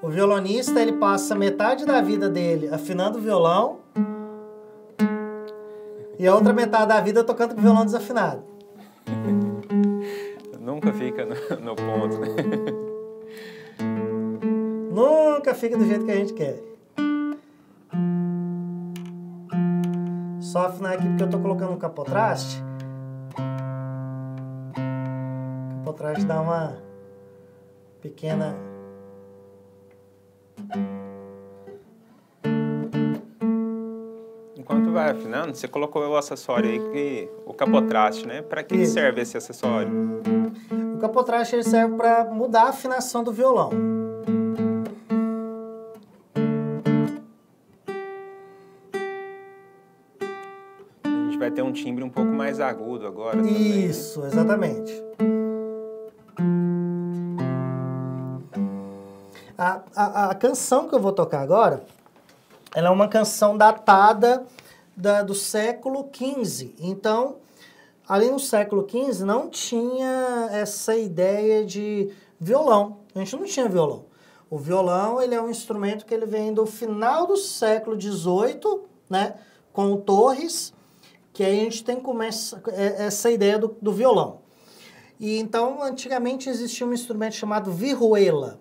o violonista ele passa metade da vida dele afinando o violão e a outra metade da vida tocando com o violão desafinado. [laughs] Nunca fica no, no ponto, né? Nunca fica do jeito que a gente quer. Só afinar né, aqui porque eu tô colocando um capotraste. Capotraste dá uma pequena... Enquanto vai afinando, você colocou o acessório aí, que, o capotraste, né? Para que Isso. serve esse acessório? O capotraste ele serve para mudar a afinação do violão. um timbre um pouco mais agudo agora. Também, né? Isso, exatamente. A, a, a, canção que eu vou tocar agora, ela é uma canção datada da, do século XV. Então, ali no século XV não tinha essa ideia de violão. A gente não tinha violão. O violão ele é um instrumento que ele vem do final do século XVIII, né, com o Torres, que aí a gente tem começa é, essa ideia do, do violão. E então, antigamente existia um instrumento chamado virruela.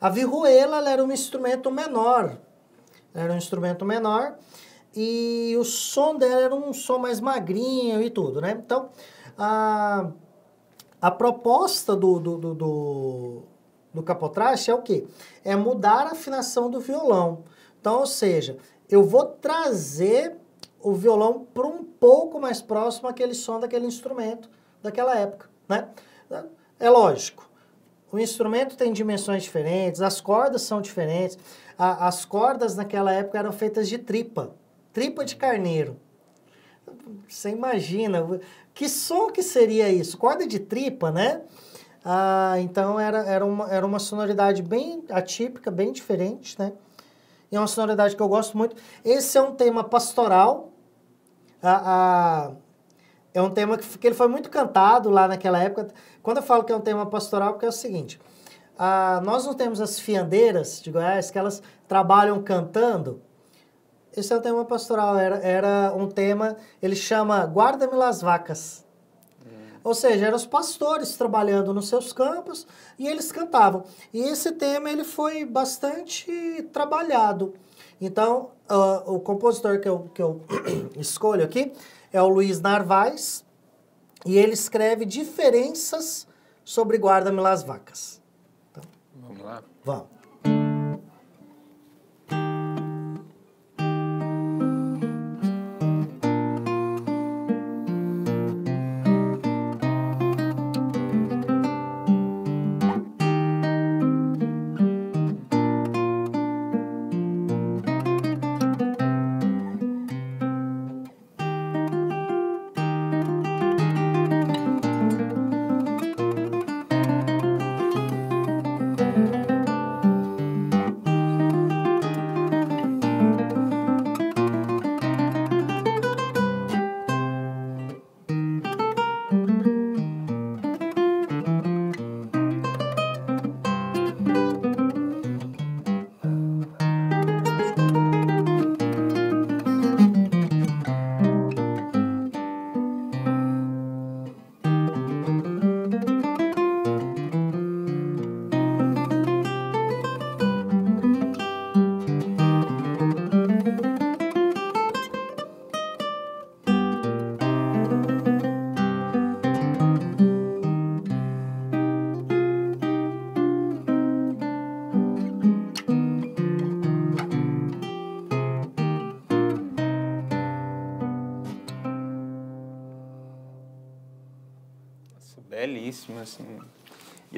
A virruela era um instrumento menor, era um instrumento menor e o som dela era um som mais magrinho e tudo, né? Então, a, a proposta do, do, do, do, do capotraste é o quê? É mudar a afinação do violão. Então, ou seja, eu vou trazer o violão para um pouco mais próximo àquele som daquele instrumento daquela época, né? É lógico. O instrumento tem dimensões diferentes, as cordas são diferentes. A, as cordas naquela época eram feitas de tripa, tripa de carneiro. Você imagina que som que seria isso? Corda de tripa, né? Ah, então era, era, uma, era uma sonoridade bem atípica, bem diferente, né? E é uma sonoridade que eu gosto muito. Esse é um tema pastoral, a, a é um tema que, que ele foi muito cantado lá naquela época. Quando eu falo que é um tema pastoral, porque é o seguinte: a, nós não temos as fiandeiras de Goiás que elas trabalham cantando. Esse é um tema pastoral, era, era um tema, ele chama Guarda-me las vacas. Hum. Ou seja, eram os pastores trabalhando nos seus campos e eles cantavam. E esse tema ele foi bastante trabalhado. Então, Uh, o compositor que eu, que eu [clears throat] escolho aqui é o Luiz Narvaez, e ele escreve diferenças sobre Guarda-me Las Vacas. Então, vamos lá? Vamos.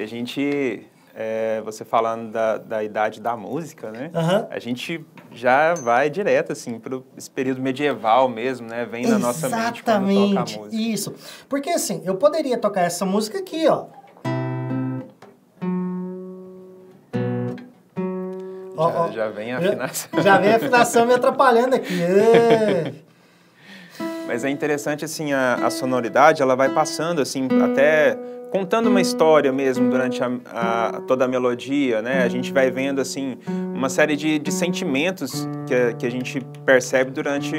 gente, é, você falando da, da idade da música, né? Uhum. A gente já vai direto, assim, para esse período medieval mesmo, né? Vem na nossa mente quando toca a música. isso. Porque, assim, eu poderia tocar essa música aqui, ó. Já, já vem a afinação. Já, [laughs] já vem a afinação me atrapalhando aqui. [laughs] É. Mas é interessante, assim, a, a sonoridade, ela vai passando, assim, até contando uma história mesmo durante a, a, toda a melodia, né? A gente vai vendo assim uma série de, de sentimentos que a, que a, gente percebe durante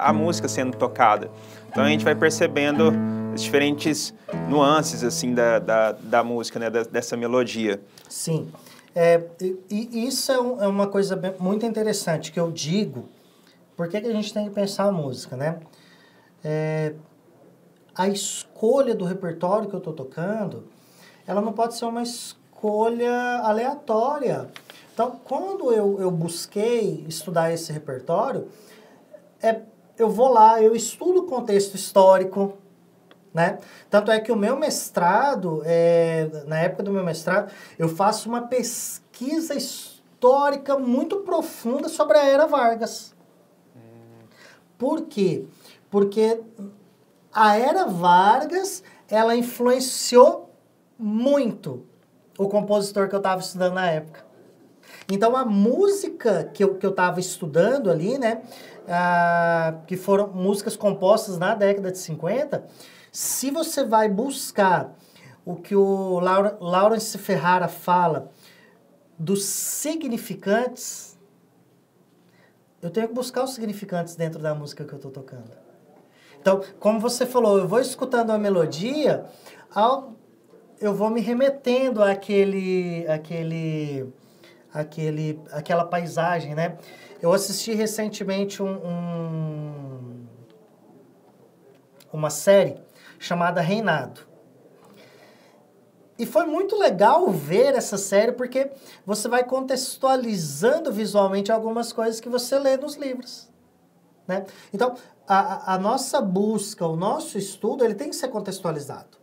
a, música sendo tocada. Então a gente vai percebendo as diferentes nuances assim da, da, da música, né? Da, dessa melodia. Sim. É, e isso é, é, uma coisa bem, muito interessante que eu digo. Por que, que a gente tem que pensar a música, né? É, a escolha do repertório que eu estou tocando, ela não pode ser uma escolha aleatória. Então, quando eu, eu busquei estudar esse repertório, é, eu vou lá, eu estudo o contexto histórico, né? Tanto é que o meu mestrado, é, na época do meu mestrado, eu faço uma pesquisa histórica muito profunda sobre a Era Vargas. Hum. Por quê? Porque a era Vargas, ela influenciou muito o compositor que eu estava estudando na época. Então a música que eu, que eu tava estudando ali, né, que foram músicas compostas na década de 50, se você vai buscar o que o Lawrence Ferrara fala dos significantes, eu tenho que buscar os significantes dentro da música que eu estou tocando. Então, como você falou, eu vou escutando a melodia, ao, eu vou me remetendo àquele, àquele, àquele, àquela paisagem, né? Eu assisti recentemente um, um uma série chamada Reinado. E foi muito legal ver essa série porque você vai contextualizando visualmente algumas coisas que você lê nos livros. Né? Então, a, a nossa busca, o nosso estudo, ele tem que ser contextualizado.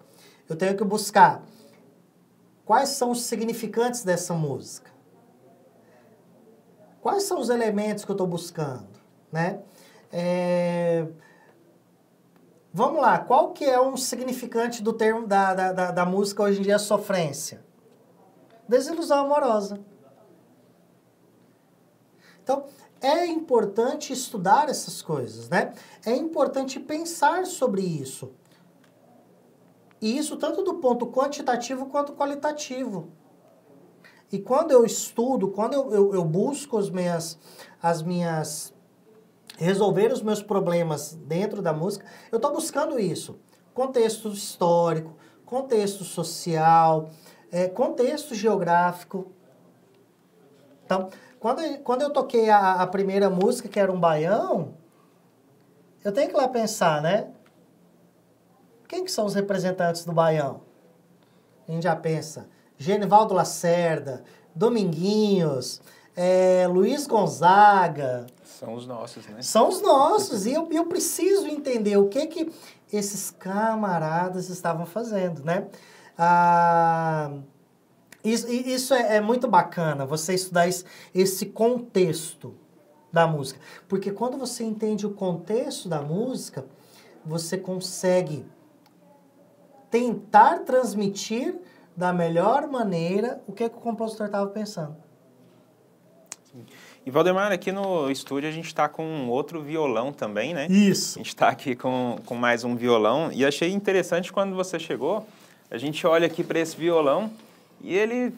Eu tenho que buscar quais são os significantes dessa música. Quais são os elementos que eu estou buscando, né? É... Vamos lá, qual que é um significante do termo da, da, da, da música hoje em dia, sofrência? Desilusão amorosa. Então, é importante estudar essas coisas, né? É importante pensar sobre isso. E isso tanto do ponto quantitativo quanto qualitativo. E quando eu estudo, quando eu, eu, eu busco as minhas, as minhas. resolver os meus problemas dentro da música, eu estou buscando isso. Contexto histórico, contexto social, é, contexto geográfico. Então, quando, quando eu toquei a, a primeira música, que era um baião, eu tenho que lá pensar, né? Quem que são os representantes do baião? A gente já pensa. Genivaldo Lacerda, Dominguinhos, é, Luiz Gonzaga. São os nossos, né? São os nossos. E eu, eu preciso entender o que que esses camaradas estavam fazendo, né? Ah, isso, isso é, é, muito bacana, você estudar esse, esse contexto da música. Porque quando você entende o contexto da música, você consegue tentar transmitir da melhor maneira o que, é que o compositor estava pensando. E Valdemar, aqui no estúdio a gente está com um outro violão também, né? Isso. A gente está aqui com, com mais um violão. E achei interessante quando você chegou, a gente olha aqui para esse violão e ele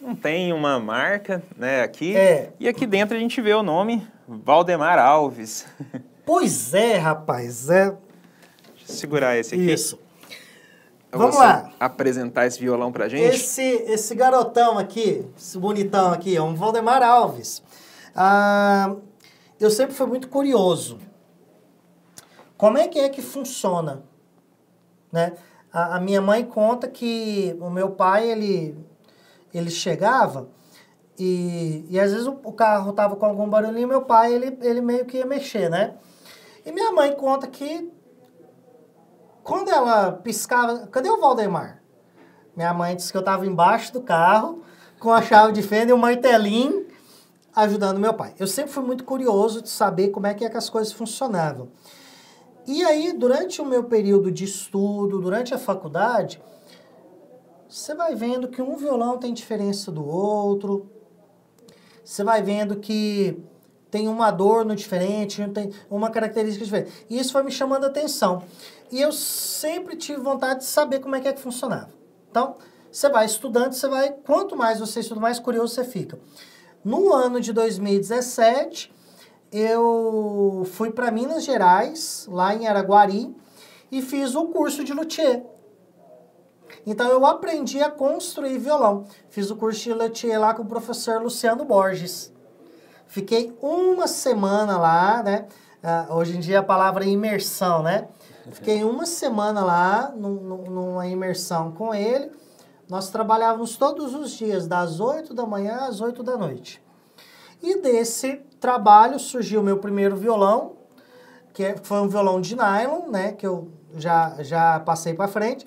não tem uma marca, né, aqui. É. E aqui dentro a gente vê o nome Valdemar Alves. [laughs] Pois é, rapaz, é. Deixa eu segurar esse aqui. Isso. Eu Vamos lá. Apresentar esse violão pra gente. Esse, esse garotão aqui, esse bonitão aqui, é um Valdemar Alves. Ah, eu sempre fui muito curioso. Como é que é que funciona, né? A, a, minha mãe conta que o meu pai, ele, ele chegava e, e às vezes o, o carro tava com algum barulhinho, meu pai, ele, ele meio que ia mexer, né? E minha mãe conta que quando ela piscava, cadê o Valdemar? Minha mãe disse que eu estava embaixo do carro com a chave de fenda e um martelinho ajudando meu pai. Eu sempre fui muito curioso de saber como é que, é que as coisas funcionavam. E aí, durante o meu período de estudo, durante a faculdade, você vai vendo que um violão tem diferença do outro, você vai vendo que tem um adorno diferente, tem uma característica diferente. E isso foi me chamando a atenção. E eu sempre tive vontade de saber como é que é que funcionava. Então, você vai estudando, você vai, quanto mais você estuda, mais curioso você fica. No ano de 2017, eu fui para Minas Gerais, lá em Araguari, e fiz o curso de luthier. Então eu aprendi a construir violão. Fiz o curso de luthier lá com o professor Luciano Borges. Fiquei uma semana lá, né? Uh, hoje em dia a palavra é imersão, né? Fiquei uma semana lá, no numa imersão com ele. Nós trabalhávamos todos os dias, das 8 da manhã às 8 da noite. E desse trabalho surgiu o meu primeiro violão, é, que foi um violão de nylon, né? Que eu já, já passei para frente.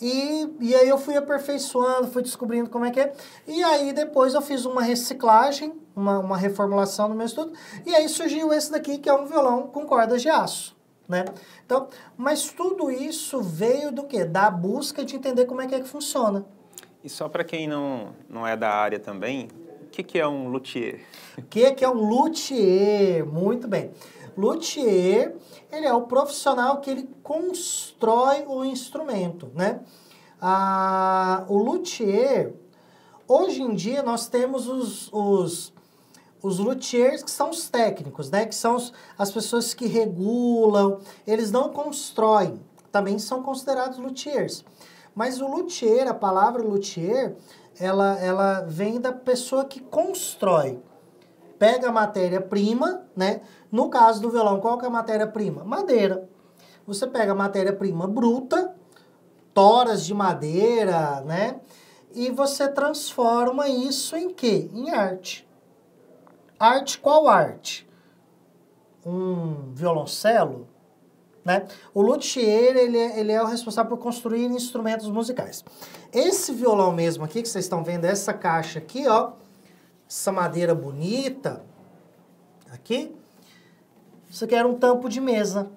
E, e aí eu fui aperfeiçoando, fui descobrindo como é que é. E aí depois eu fiz uma reciclagem, uma, uma reformulação no meu estudo. E aí surgiu esse daqui, que é um violão com cordas de aço. Né? Então, mas tudo isso veio do quê? Da busca de entender como é que, é que funciona. E só para quem não, não é da área também, que, que é um luthier? O que, que é um luthier? Muito bem. Luthier, ele é o profissional que ele constrói o instrumento, né? Ah, o luthier, hoje em dia nós temos os, os, os luthiers que são os técnicos, né? Que são os, as pessoas que regulam, eles não constroem, também são considerados luthiers. Mas o luthier, a palavra luthier, ela, ela vem da pessoa que constrói. Pega a matéria-prima, né? No caso do violão, qual que é a matéria-prima? Madeira. Você pega a matéria-prima bruta, toras de madeira, né? E você transforma isso em quê? Em arte. Arte, qual arte? Um violoncelo? Né? O luthier, ele, é, ele é o responsável por construir instrumentos musicais. Esse violão mesmo aqui, que vocês estão vendo, essa caixa aqui, ó, essa madeira bonita, aqui, isso aqui era um tampo de mesa.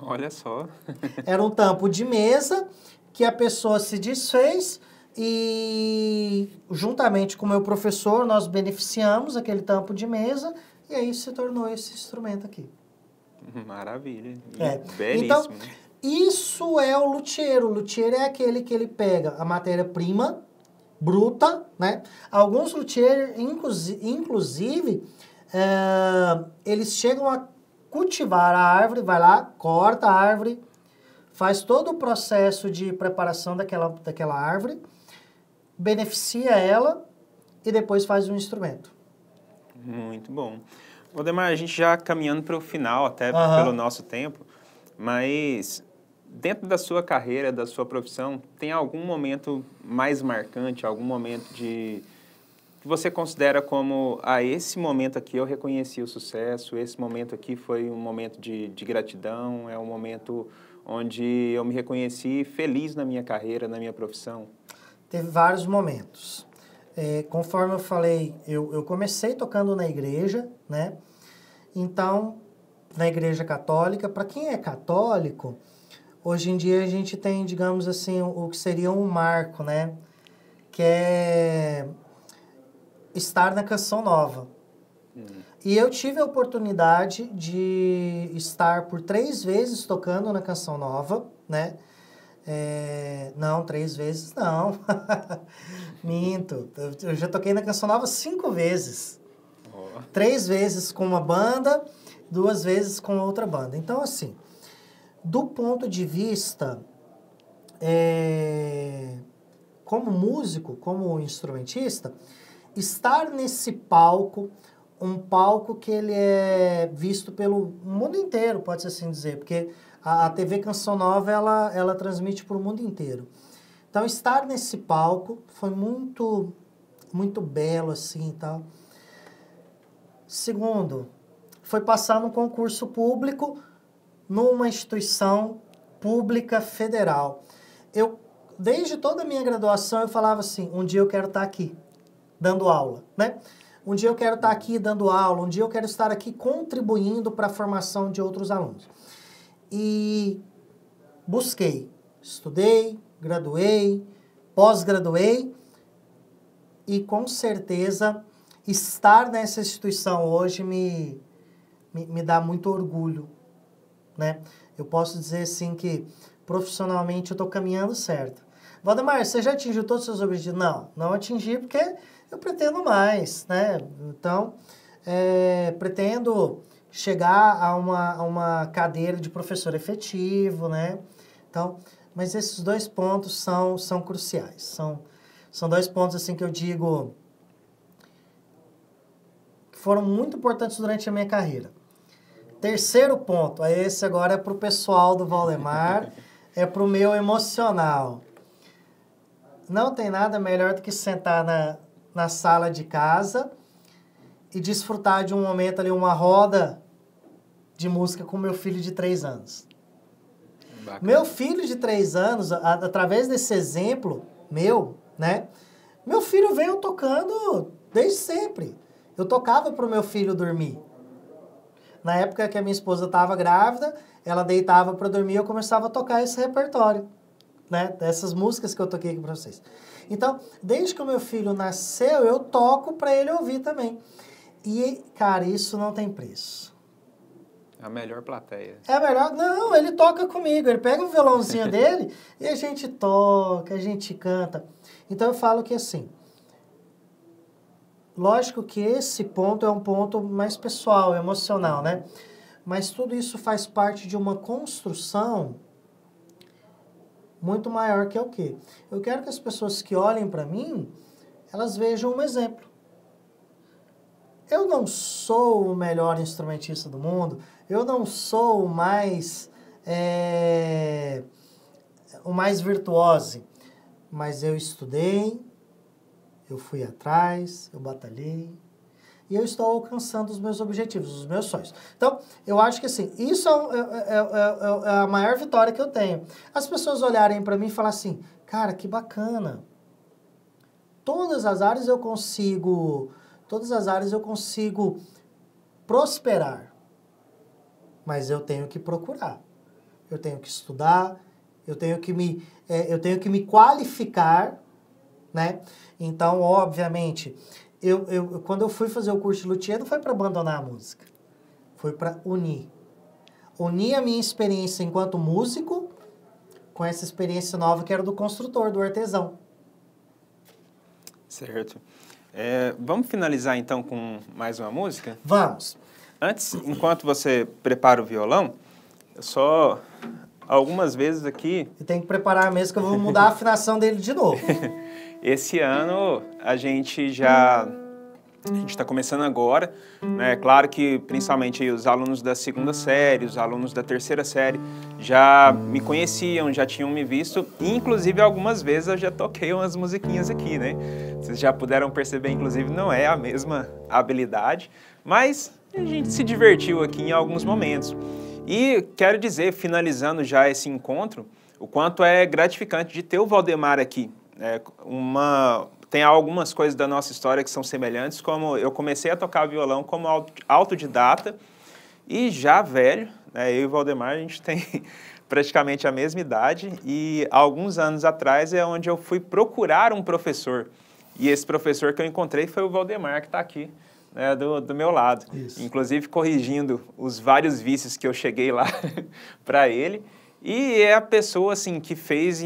Olha só. [laughs] era um tampo de mesa que a pessoa se desfez e, juntamente com o meu professor, nós beneficiamos aquele tampo de mesa e aí se tornou esse instrumento aqui. [laughs] Maravilha. É. Então, Belíssimo. Então, isso é o luthier. O luthier é aquele que ele pega a matéria-prima bruta, né? Alguns luthiers, inclusive, é, eles chegam a cultivar a árvore, vai lá, corta a árvore, faz todo o processo de preparação daquela, daquela árvore, beneficia ela e depois faz um instrumento. Muito bom. Odemar, a gente já caminhando para o final, até pelo nosso tempo, mas dentro da sua carreira, da sua profissão, tem algum momento mais marcante, algum momento de que você considera como a ah, esse momento aqui eu reconheci o sucesso, esse momento aqui foi um momento de, de gratidão, é um momento onde eu me reconheci feliz na minha carreira, na minha profissão? Teve vários momentos. É, conforme eu falei, eu, eu comecei tocando na igreja, né? Então, na igreja católica, para quem é católico, hoje em dia a gente tem, digamos assim, o, o que seria um marco, né? Que é estar na Canção Nova. Uhum. E eu tive a oportunidade de estar por três vezes tocando na Canção Nova, né? É, não, três vezes não. [laughs] Minto. Eu já toquei na Canção Nova cinco vezes. Oh. Três vezes com uma banda, duas vezes com outra banda. Então, assim, do ponto de vista é, como músico, como instrumentista, estar nesse palco, um palco que ele é visto pelo mundo inteiro, pode-se assim dizer, porque a, a TV Canção Nova, ela, ela transmite para o mundo inteiro. Então, estar nesse palco foi muito, muito belo, assim, e tal. Segundo, foi passar num concurso público numa instituição pública federal. Eu, desde toda a minha graduação, eu falava assim, um dia eu quero estar tá aqui, dando aula, né? Um dia eu quero estar tá aqui dando aula, um dia eu quero estar aqui contribuindo para a formação de outros alunos e busquei. Estudei, graduei, pós-graduei e com certeza estar nessa instituição hoje me, me, me, dá muito orgulho, né? Eu posso dizer assim que profissionalmente eu estou caminhando certo. Valdemar, você já atingiu todos os seus objetivos? Não, não atingi porque eu pretendo mais, né? Então, é, pretendo chegar a uma, a uma cadeira de professor efetivo, né? Então, mas esses dois pontos são, são cruciais. São, são dois pontos assim que eu digo que foram muito importantes durante a minha carreira. Terceiro ponto, esse agora é para o pessoal do Valdemar, [laughs] é para o meu emocional. Não tem nada melhor do que sentar na, na sala de casa e desfrutar de um momento ali, uma roda de música com meu filho de três anos. Bacana. Meu filho de três anos, a, através desse exemplo meu, né? Meu filho veio tocando desde sempre. Eu tocava para o meu filho dormir. Na época que a minha esposa estava grávida, ela deitava para dormir, e eu começava a tocar esse repertório, né? Dessas músicas que eu toquei aqui para vocês. Então, desde que o meu filho nasceu, eu toco para ele ouvir também. E, cara, isso não tem preço. A melhor plateia. É a melhor. Não, ele toca comigo. Ele pega o violãozinho [laughs] dele e a gente toca, a gente canta. Então eu falo que assim. Lógico que esse ponto é um ponto mais pessoal, emocional, né? Mas tudo isso faz parte de uma construção muito maior que é o quê? Eu quero que as pessoas que olhem para mim, elas vejam um exemplo. Eu não sou o melhor instrumentista do mundo, eu não sou o mais, é, o mais virtuose, mas eu estudei, eu fui atrás, eu batalhei e eu estou alcançando os meus objetivos, os meus sonhos. Então, eu acho que assim, isso é, é é, é, é, é a maior vitória que eu tenho. As pessoas olharem para mim e falar assim, cara, que bacana. Todas as áreas eu consigo, todas as áreas eu consigo prosperar mas eu tenho que procurar. Eu tenho que estudar, eu tenho que me, é, eu tenho que me qualificar, né? Então, obviamente, eu, eu, quando eu fui fazer o curso de luthier, não foi para abandonar a música, foi para unir. Unir a minha experiência enquanto músico com essa experiência nova que era do construtor, do artesão. Certo. É, vamos finalizar então com mais uma música? Vamos. Antes, enquanto você prepara o violão, só algumas vezes aqui. E tem que preparar mesmo que eu vou mudar a afinação dele de novo. [laughs] Esse ano a gente já a gente está começando agora, né? Claro que principalmente os alunos da segunda série, os alunos da terceira série já me conheciam, já tinham me visto, inclusive algumas vezes eu já toquei umas musiquinhas aqui, né? Vocês já puderam perceber, inclusive não é a mesma habilidade, mas a gente se divertiu aqui em alguns momentos. E quero dizer, finalizando já esse encontro, o quanto é gratificante de ter o Valdemar aqui. É uma, tem algumas coisas da nossa história que são semelhantes, como eu comecei a tocar violão como autodidata e já velho, né, eu e o Valdemar, a gente [laughs] tem praticamente a mesma idade e alguns anos atrás é onde eu fui procurar um professor. E esse professor que eu encontrei foi o Valdemar, que está aqui né, do, do meu lado. Isso. Inclusive corrigindo os vários vícios que eu cheguei lá [laughs] para ele. E é a pessoa assim que fez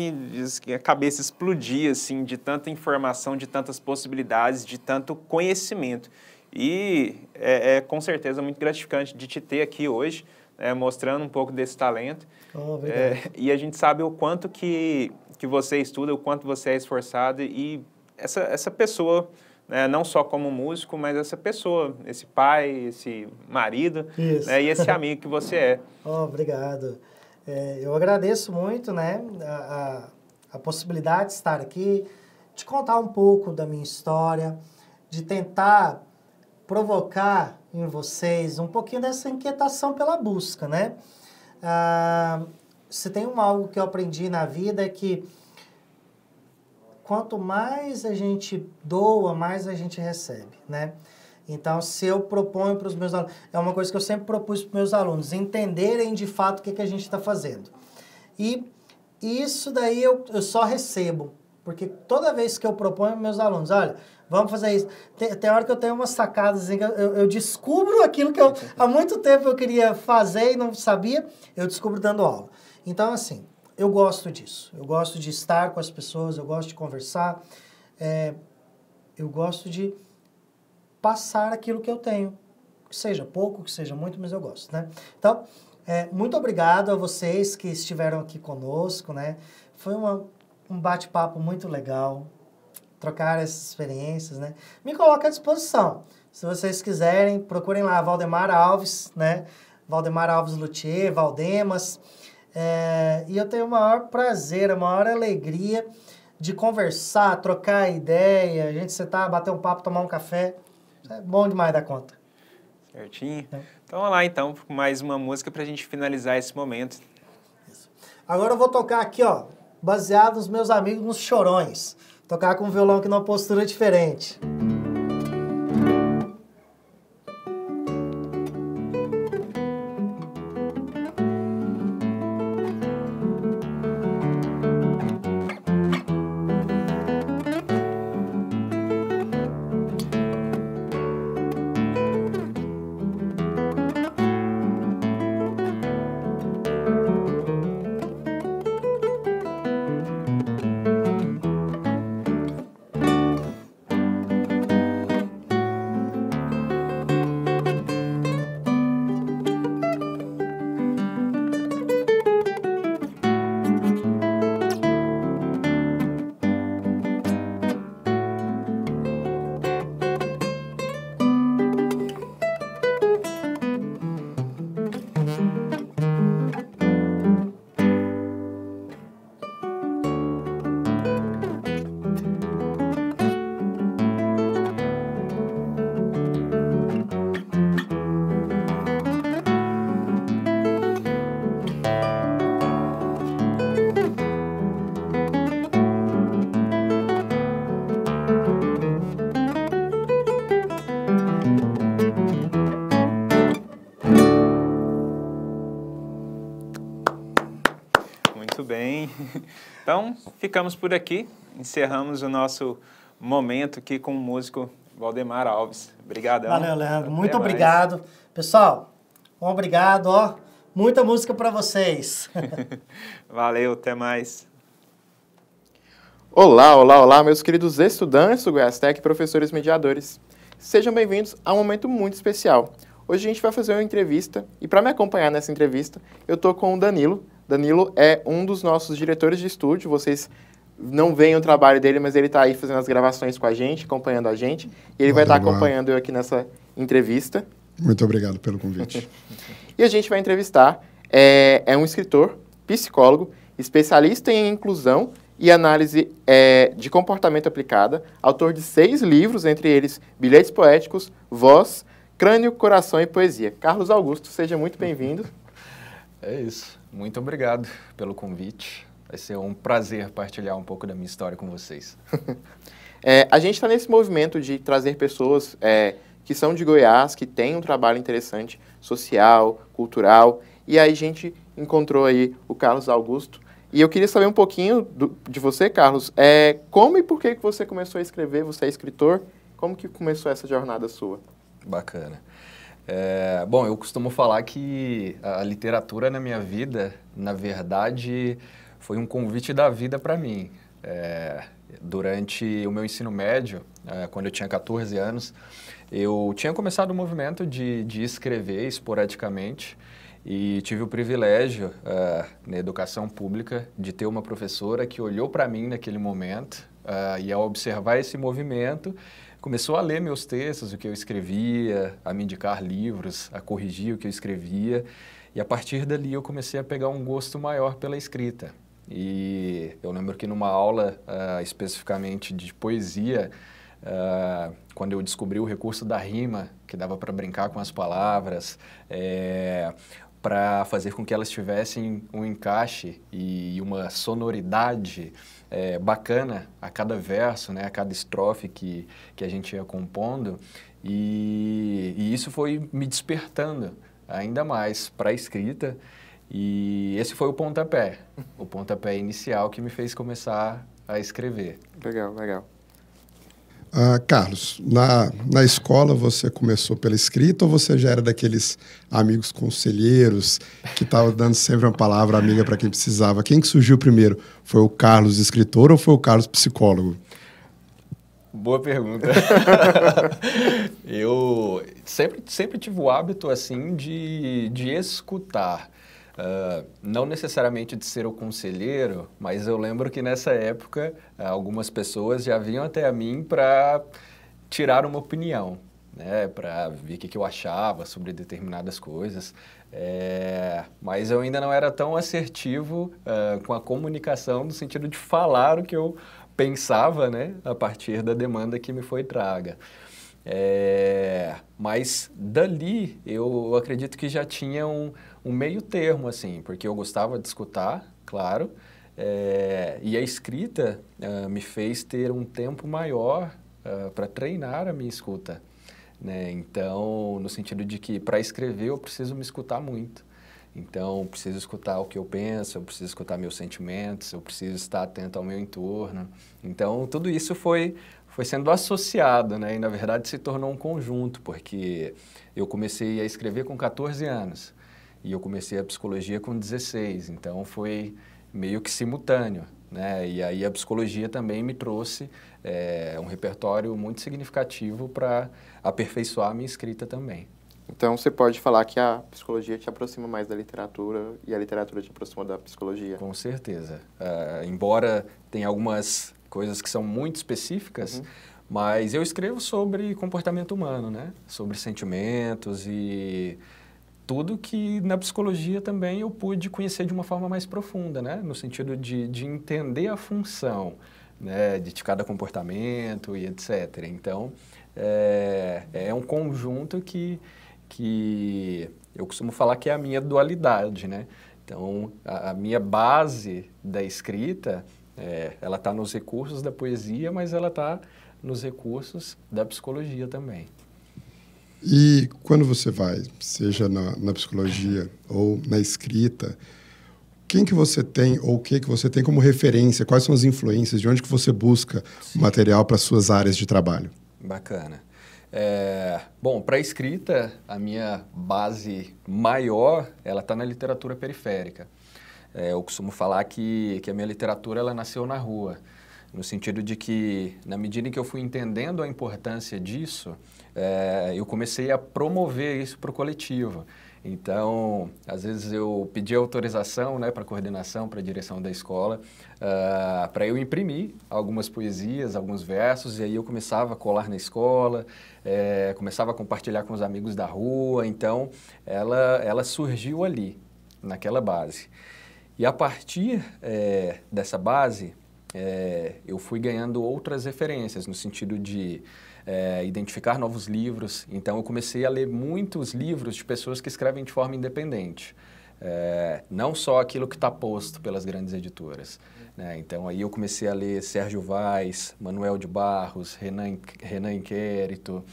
a cabeça explodir assim de tanta informação, de tantas possibilidades, de tanto conhecimento. E é, é com certeza muito gratificante de te ter aqui hoje, né, mostrando um pouco desse talento. Oh, é, e a gente sabe o quanto que, que você estuda, o quanto você é esforçado e essa, essa pessoa né, não só como músico, mas essa pessoa, esse pai, esse marido né, e esse amigo que você é. Oh, [laughs] obrigado. É, eu agradeço muito né, a, a, a, possibilidade de estar aqui, de contar um pouco da minha história, de tentar provocar em vocês um pouquinho dessa inquietação pela busca, né? Ah, se tem um algo que eu aprendi na vida é que quanto mais a gente doa, mais a gente recebe, né? Então, se eu proponho para os meus alunos, é uma coisa que eu sempre propus para os meus alunos, entenderem de fato o que, que a gente está fazendo. E isso daí eu, eu só recebo, porque toda vez que eu proponho para meus alunos, olha, vamos fazer isso. Tem, tem hora que eu tenho umas sacadas, assim, eu, eu descubro aquilo que eu, há muito tempo eu queria fazer e não sabia, eu descubro dando aula. Então, assim, eu gosto disso. Eu gosto de estar com as pessoas, eu gosto de conversar, é, eu gosto de passar aquilo que eu tenho. Que seja pouco, que seja muito, mas eu gosto, né? Então, é, muito obrigado a vocês que estiveram aqui conosco, né? Foi uma, um bate-papo muito legal, trocar essas experiências, né? Me coloca à disposição. Se vocês quiserem, procurem lá Valdemar Alves, né? Valdemar Alves Luthier, Valdemas... É, e eu tenho o maior prazer, a maior alegria de conversar, trocar ideia, a gente sentar, bater um papo, tomar um café. É bom demais da conta. Certinho. É. Então vamos lá então, mais uma música para a gente finalizar esse momento. Isso. Agora eu vou tocar aqui, ó, baseado nos meus amigos nos chorões. Tocar com o violão que numa postura diferente. Então, ficamos por aqui, encerramos o nosso momento aqui com o músico Valdemar Alves. Obrigado. Valeu, Leandro. Muito mais. obrigado. Pessoal, um obrigado, ó. Muita música para vocês. [laughs] Valeu, até mais. Olá, olá, olá, meus queridos estudantes do Goiás Tech, professores mediadores. Sejam bem-vindos a um momento muito especial. Hoje a gente vai fazer uma entrevista e para me acompanhar nessa entrevista, eu tô com o Danilo, Danilo é um dos nossos diretores de estúdio. Vocês não veem o trabalho dele, mas ele está aí fazendo as gravações com a gente, acompanhando a gente. E ele Valeu, vai estar tá acompanhando eu aqui nessa entrevista. Muito obrigado pelo convite. [laughs] e a gente vai entrevistar é, é, um escritor, psicólogo, especialista em inclusão e análise é, de comportamento aplicada, autor de seis livros, entre eles Bilhetes Poéticos, Voz, Crânio, Coração e Poesia. Carlos Augusto, seja muito bem-vindo. É isso. Muito obrigado pelo convite. Vai ser um prazer partilhar um pouco da minha história com vocês. [laughs] é, a gente está nesse movimento de trazer pessoas é, que são de Goiás, que têm um trabalho interessante social, cultural, e aí a gente encontrou aí o Carlos Augusto. E eu queria saber um pouquinho do, de você, Carlos. É, como e por que você começou a escrever? Você é escritor? Como que começou essa jornada sua? Bacana. É, bom, eu costumo falar que a literatura na minha vida, na verdade, foi um convite da vida para mim. É, durante o meu ensino médio, é, quando eu tinha 14 anos, eu tinha começado o um movimento de, de escrever esporadicamente e tive o privilégio é, na educação pública de ter uma professora que olhou para mim naquele momento é, e ao observar esse movimento, começou a ler meus textos, o que eu escrevia, a me indicar livros, a corrigir o que eu escrevia. E a partir dali eu comecei a pegar um gosto maior pela escrita. E eu lembro que numa aula uh, especificamente de poesia, uh, quando eu descobri o recurso da rima, que dava para brincar com as palavras, é, para fazer com que elas tivessem um encaixe e uma sonoridade é, bacana a cada verso, né, a cada estrofe que, que a gente ia compondo. E, e isso foi me despertando ainda mais para a escrita. E esse foi o pontapé, o pontapé inicial que me fez começar a escrever. Legal, legal. Ah, Carlos, na, na escola você começou pela escrita ou você já era daqueles amigos conselheiros que estavam dando sempre uma palavra amiga para quem precisava? Quem que surgiu primeiro? Foi o Carlos escritor ou foi o Carlos psicólogo? Boa pergunta. [laughs] eu sempre, sempre tive o hábito assim de, de escutar. Uh, não necessariamente de ser o conselheiro, mas eu lembro que nessa época ah, algumas pessoas já vinham até a mim para tirar uma opinião, né, para ver o que, eu achava sobre determinadas coisas. É, mas eu ainda não era tão assertivo uh, com a comunicação no sentido de falar o que eu pensava, né, a partir da demanda que me foi traga. É, mas dali eu acredito que já tinha um um meio termo, assim, porque eu gostava de escutar, claro, é, e a escrita uh, me fez ter um tempo maior uh, eh, para treinar a minha escuta. Né? Então, no sentido de que para escrever eu preciso me escutar muito. Então, eu preciso escutar o que eu penso, eu preciso escutar meus sentimentos, eu preciso estar atento ao meu entorno. Então, tudo isso foi, foi sendo associado, né? E, na verdade, se tornou um conjunto, porque eu comecei a escrever com 14 anos. E eu comecei a psicologia com 16, então foi meio que simultâneo. Né? E aí a psicologia também me trouxe é, um repertório muito significativo para aperfeiçoar a minha escrita também. Então você pode falar que a psicologia te aproxima mais da literatura e a literatura te aproxima da psicologia. Com certeza. Uh, embora tenha algumas coisas que são muito específicas, uhum. mas eu escrevo sobre comportamento humano, né? Sobre sentimentos e tudo que na psicologia também eu pude conhecer de uma forma mais profunda, né? no sentido de, de entender a função né? de cada comportamento e etc. Então, é, é um conjunto que, que eu costumo falar que é a minha dualidade. Né? Então, a, a minha base da escrita, é, ela está nos recursos da poesia, mas ela está nos recursos da psicologia também. E quando você vai, seja na, na, psicologia ou na escrita, quem que você tem ou o que que você tem como referência? Quais são as influências? De onde que você busca Sim. material para suas áreas de trabalho? Bacana. É, bom, para a escrita, a minha base maior, ela está na literatura periférica. É, eu costumo falar que, que a minha literatura, ela nasceu na rua. No sentido de que, na medida em que eu fui entendendo a importância disso, é, eu comecei a promover isso para o coletivo. Então, às vezes eu pedi autorização né, para a coordenação, para a direção da escola, uh, ah, para eu imprimir algumas poesias, alguns versos, e aí eu começava a colar na escola, é, começava a compartilhar com os amigos da rua. Então, ela, ela surgiu ali, naquela base. E a partir é, dessa base, é, eu fui ganhando outras referências, no sentido de é, identificar novos livros. Então, eu comecei a ler muitos livros de pessoas que escrevem de forma independente. É, não só aquilo que está posto pelas grandes editoras. Né? Então, aí eu comecei a ler Sérgio Vaz, Manuel de Barros, Renan, Renan Inquérito,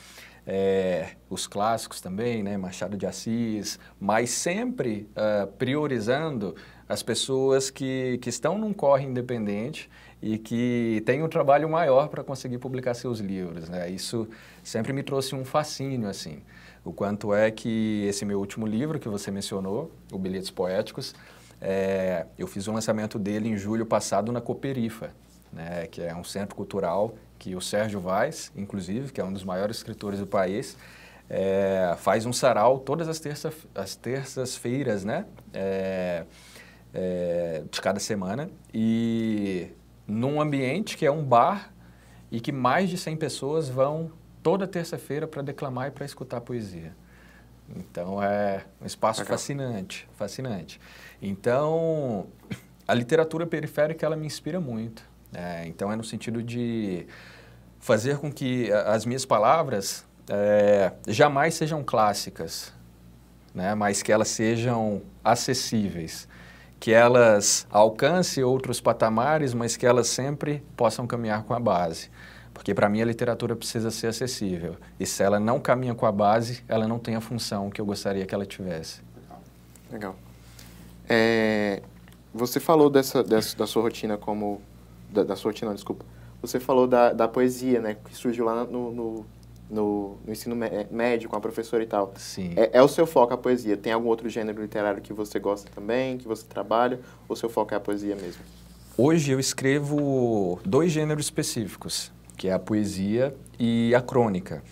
é, os clássicos também, né? Machado de Assis, mas sempre uh, priorizando as pessoas que, que estão num corre independente e que tem um trabalho maior para conseguir publicar seus livros, né? Isso sempre me trouxe um fascínio, assim. O quanto é que esse meu último livro que você mencionou, o Bilhetes Poéticos, é, eu fiz o lançamento dele em julho passado na Coperifa, né? Que é um centro cultural que o Sérgio Vaz, inclusive, que é um dos maiores escritores do país, é, faz um sarau todas as, terça, as terças-feiras, né? É, é, de cada semana. E num ambiente que é um bar e que mais de 100 pessoas vão toda terça-feira para declamar e para escutar poesia. Então é um espaço Legal. fascinante, fascinante. Então a literatura periférica ela me inspira muito. É, então é no sentido de fazer com que as minhas palavras é, jamais sejam clássicas, né? mas que elas sejam acessíveis que elas alcancem outros patamares, mas que elas sempre possam caminhar com a base. Porque para mim a literatura precisa ser acessível. E se ela não caminha com a base, ela não tem a função que eu gostaria que ela tivesse. Legal. É, você falou dessa, dessa, da sua rotina como... Da, da sua rotina, desculpa. Você falou da, da poesia, né? Que surgiu lá no, no no, no ensino é, médio com a professora e tal. Sim. É, é, o seu foco a poesia? Tem algum outro gênero literário que você gosta também, que você trabalha, ou seu foco é a poesia mesmo? Hoje eu escrevo dois gêneros específicos, que é a poesia e a crônica.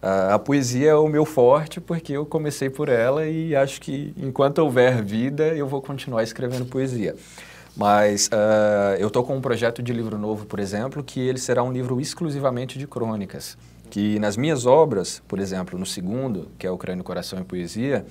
A, ah, a poesia é o meu forte porque eu comecei por ela e acho que enquanto houver vida eu vou continuar escrevendo poesia. Mas uh, eu estou com um projeto de livro novo, por exemplo, que ele será um livro exclusivamente de crônicas que nas minhas obras, por exemplo, no segundo, que é o Crânio, Coração e Poesia,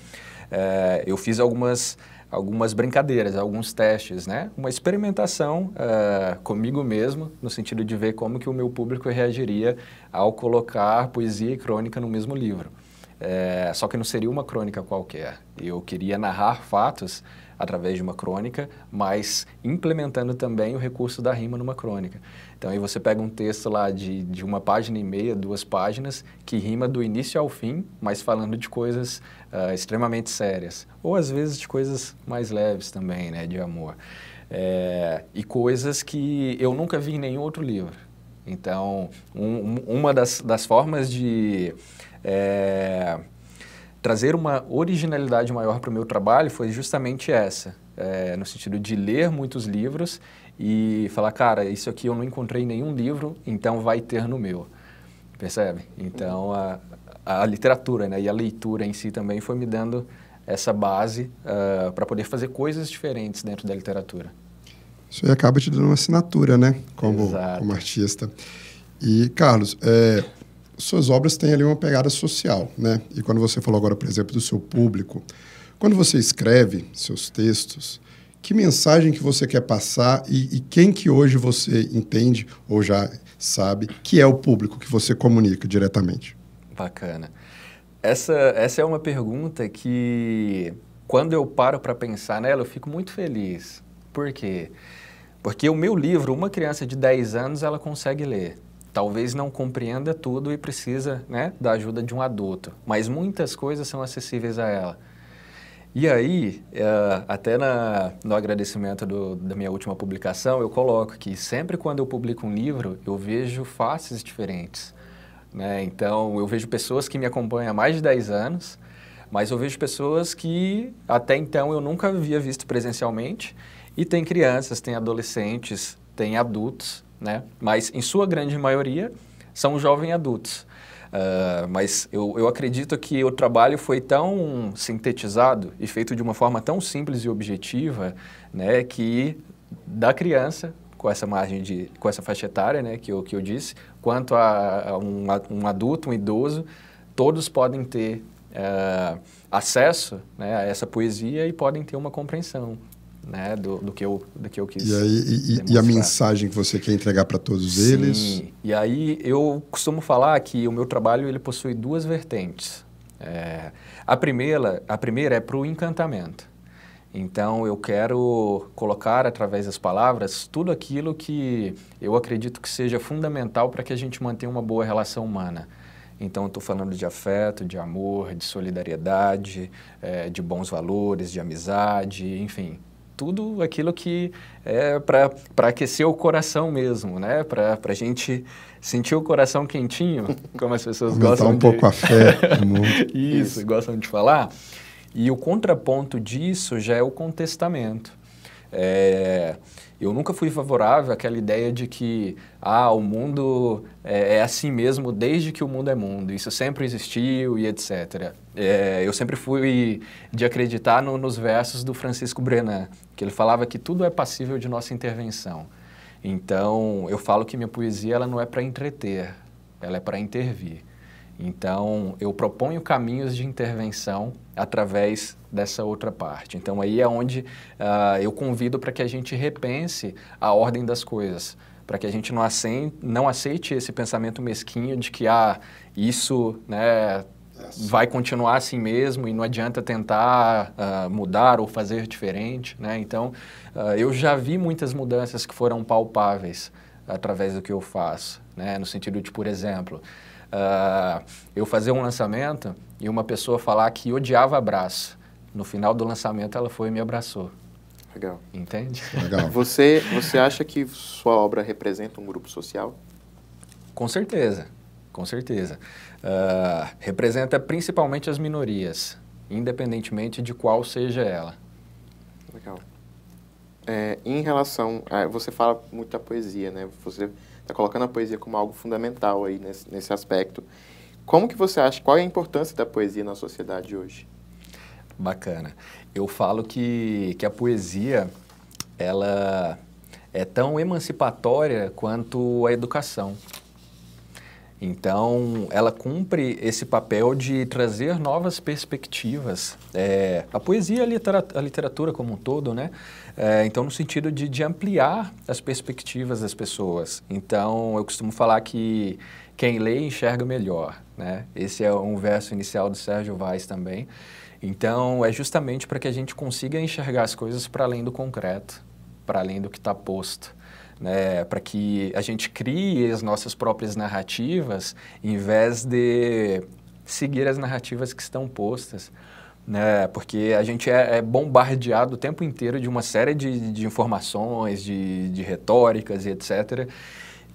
é, eu fiz algumas algumas brincadeiras, alguns testes, né? Uma experimentação eh, comigo mesmo, no sentido de ver como que o meu público reagiria ao colocar poesia e crônica no mesmo livro. É, só que não seria uma crônica qualquer. Eu queria narrar fatos através de uma crônica, mas implementando também o recurso da rima numa crônica. Então aí você pega um texto lá de, de uma página e meia, duas páginas, que rima do início ao fim, mas falando de coisas uh, extremamente sérias. Ou às vezes de coisas mais leves também, né, de amor. É, e coisas que eu nunca vi em nenhum outro livro. Então, um, uma das, das formas de é, trazer uma originalidade maior para o meu trabalho foi justamente essa, é, no sentido de ler muitos livros e falar, cara, isso aqui eu não encontrei em nenhum livro, então vai ter no meu, percebe? Então a, a literatura né, e a leitura em si também foi me dando essa base uh, ah, para poder fazer coisas diferentes dentro da literatura. Isso aí acaba te dando uma assinatura, né? Como, como artista. E, Carlos, é, suas obras têm ali uma pegada social, né? E quando você falou agora, por exemplo, do seu público, quando você escreve seus textos, que mensagem que você quer passar e, e quem que hoje você entende ou já sabe que é o público que você comunica diretamente? Bacana. Essa, essa é uma pergunta que, quando eu paro para pensar nela, eu fico muito feliz. Por quê? Porque o meu livro, uma criança de 10 anos, ela consegue ler talvez não compreenda tudo e precisa né, da ajuda de um adulto, mas muitas coisas são acessíveis a ela. E aí, eh, até na, no agradecimento do, da minha última publicação, eu coloco que sempre quando eu publico um livro, eu vejo faces diferentes. Né? Então, eu vejo pessoas que me acompanham há mais de 10 anos, mas eu vejo pessoas que até então eu nunca havia visto presencialmente. E tem crianças, tem adolescentes, tem adultos né? Mas, em sua grande maioria, são jovens adultos. Uh, mas eu, eu acredito que o trabalho foi tão sintetizado e feito de uma forma tão simples e objetiva, né, que da criança com essa margem de com essa faixa etária, né, que eu, que eu disse, quanto a, a um, um adulto, um idoso, todos podem ter uh, acesso né, a essa poesia e podem ter uma compreensão né, do, do, que eu, do que eu quis. E, aí, e, e a mensagem que você quer entregar para todos Sim. eles? E aí eu costumo falar que o meu trabalho ele possui duas vertentes. É, a, primeira, a primeira é para o encantamento. Então eu quero colocar através das palavras tudo aquilo que eu acredito que seja fundamental para que a gente mantenha uma boa relação humana. Então, estou falando de afeto, de amor, de solidariedade, é, de bons valores, de amizade, enfim, tudo aquilo que é para aquecer o coração mesmo, né? Para a gente sentir o coração quentinho, [laughs] como as pessoas gostam um de... um pouco a fé. [laughs] Isso, Isso, gostam de falar. E o contraponto disso já é o contestamento. É... Eu nunca fui favorável àquela ideia de que ah, o mundo é, é assim mesmo desde que o mundo é mundo, isso sempre existiu e etc. É, eu sempre fui de acreditar no, nos versos do Francisco Brenan, que ele falava que tudo é passível de nossa intervenção. Então, eu falo que minha poesia ela não é para entreter, ela é para intervir. Então, eu proponho caminhos de intervenção através dessa outra parte. Então, aí é onde uh, eu convido para que a gente repense a ordem das coisas, para que a gente não aceite, não aceite esse pensamento mesquinho de que ah, isso né, vai continuar assim mesmo e não adianta tentar uh, mudar ou fazer diferente. Né? Então, uh, eu já vi muitas mudanças que foram palpáveis através do que eu faço, né? no sentido de, por exemplo, uh, eu fazer um lançamento e uma pessoa falar que odiava abraço. No final do lançamento, ela foi e me abraçou. Legal. Entende? Legal. [laughs] Você, você acha que sua obra representa um grupo social? Com certeza, com certeza. Uh, representa principalmente as minorias, independentemente de qual seja ela. Legal. É, em relação. A, você fala muito da poesia, né? Você está colocando a poesia como algo fundamental aí nesse, nesse aspecto. Como que você acha, qual é a importância da poesia na sociedade hoje? Bacana. Eu falo que, que a poesia, ela é tão emancipatória quanto a educação. Então, ela cumpre esse papel de trazer novas perspectivas. É, a poesia e a, literatura como um todo, né? É, então, no sentido de, de ampliar as perspectivas das pessoas. Então, eu costumo falar que quem lê enxerga melhor. Né? Esse é um verso inicial do Sérgio Vaz também. Então, é justamente para que a gente consiga enxergar as coisas para além do concreto, para além do que está posto. Né, para que a gente crie as nossas próprias narrativas, em vez de seguir as narrativas que estão postas né? Porque a gente é, é, bombardeado o tempo inteiro de uma série de, de informações, de, de retóricas e etc.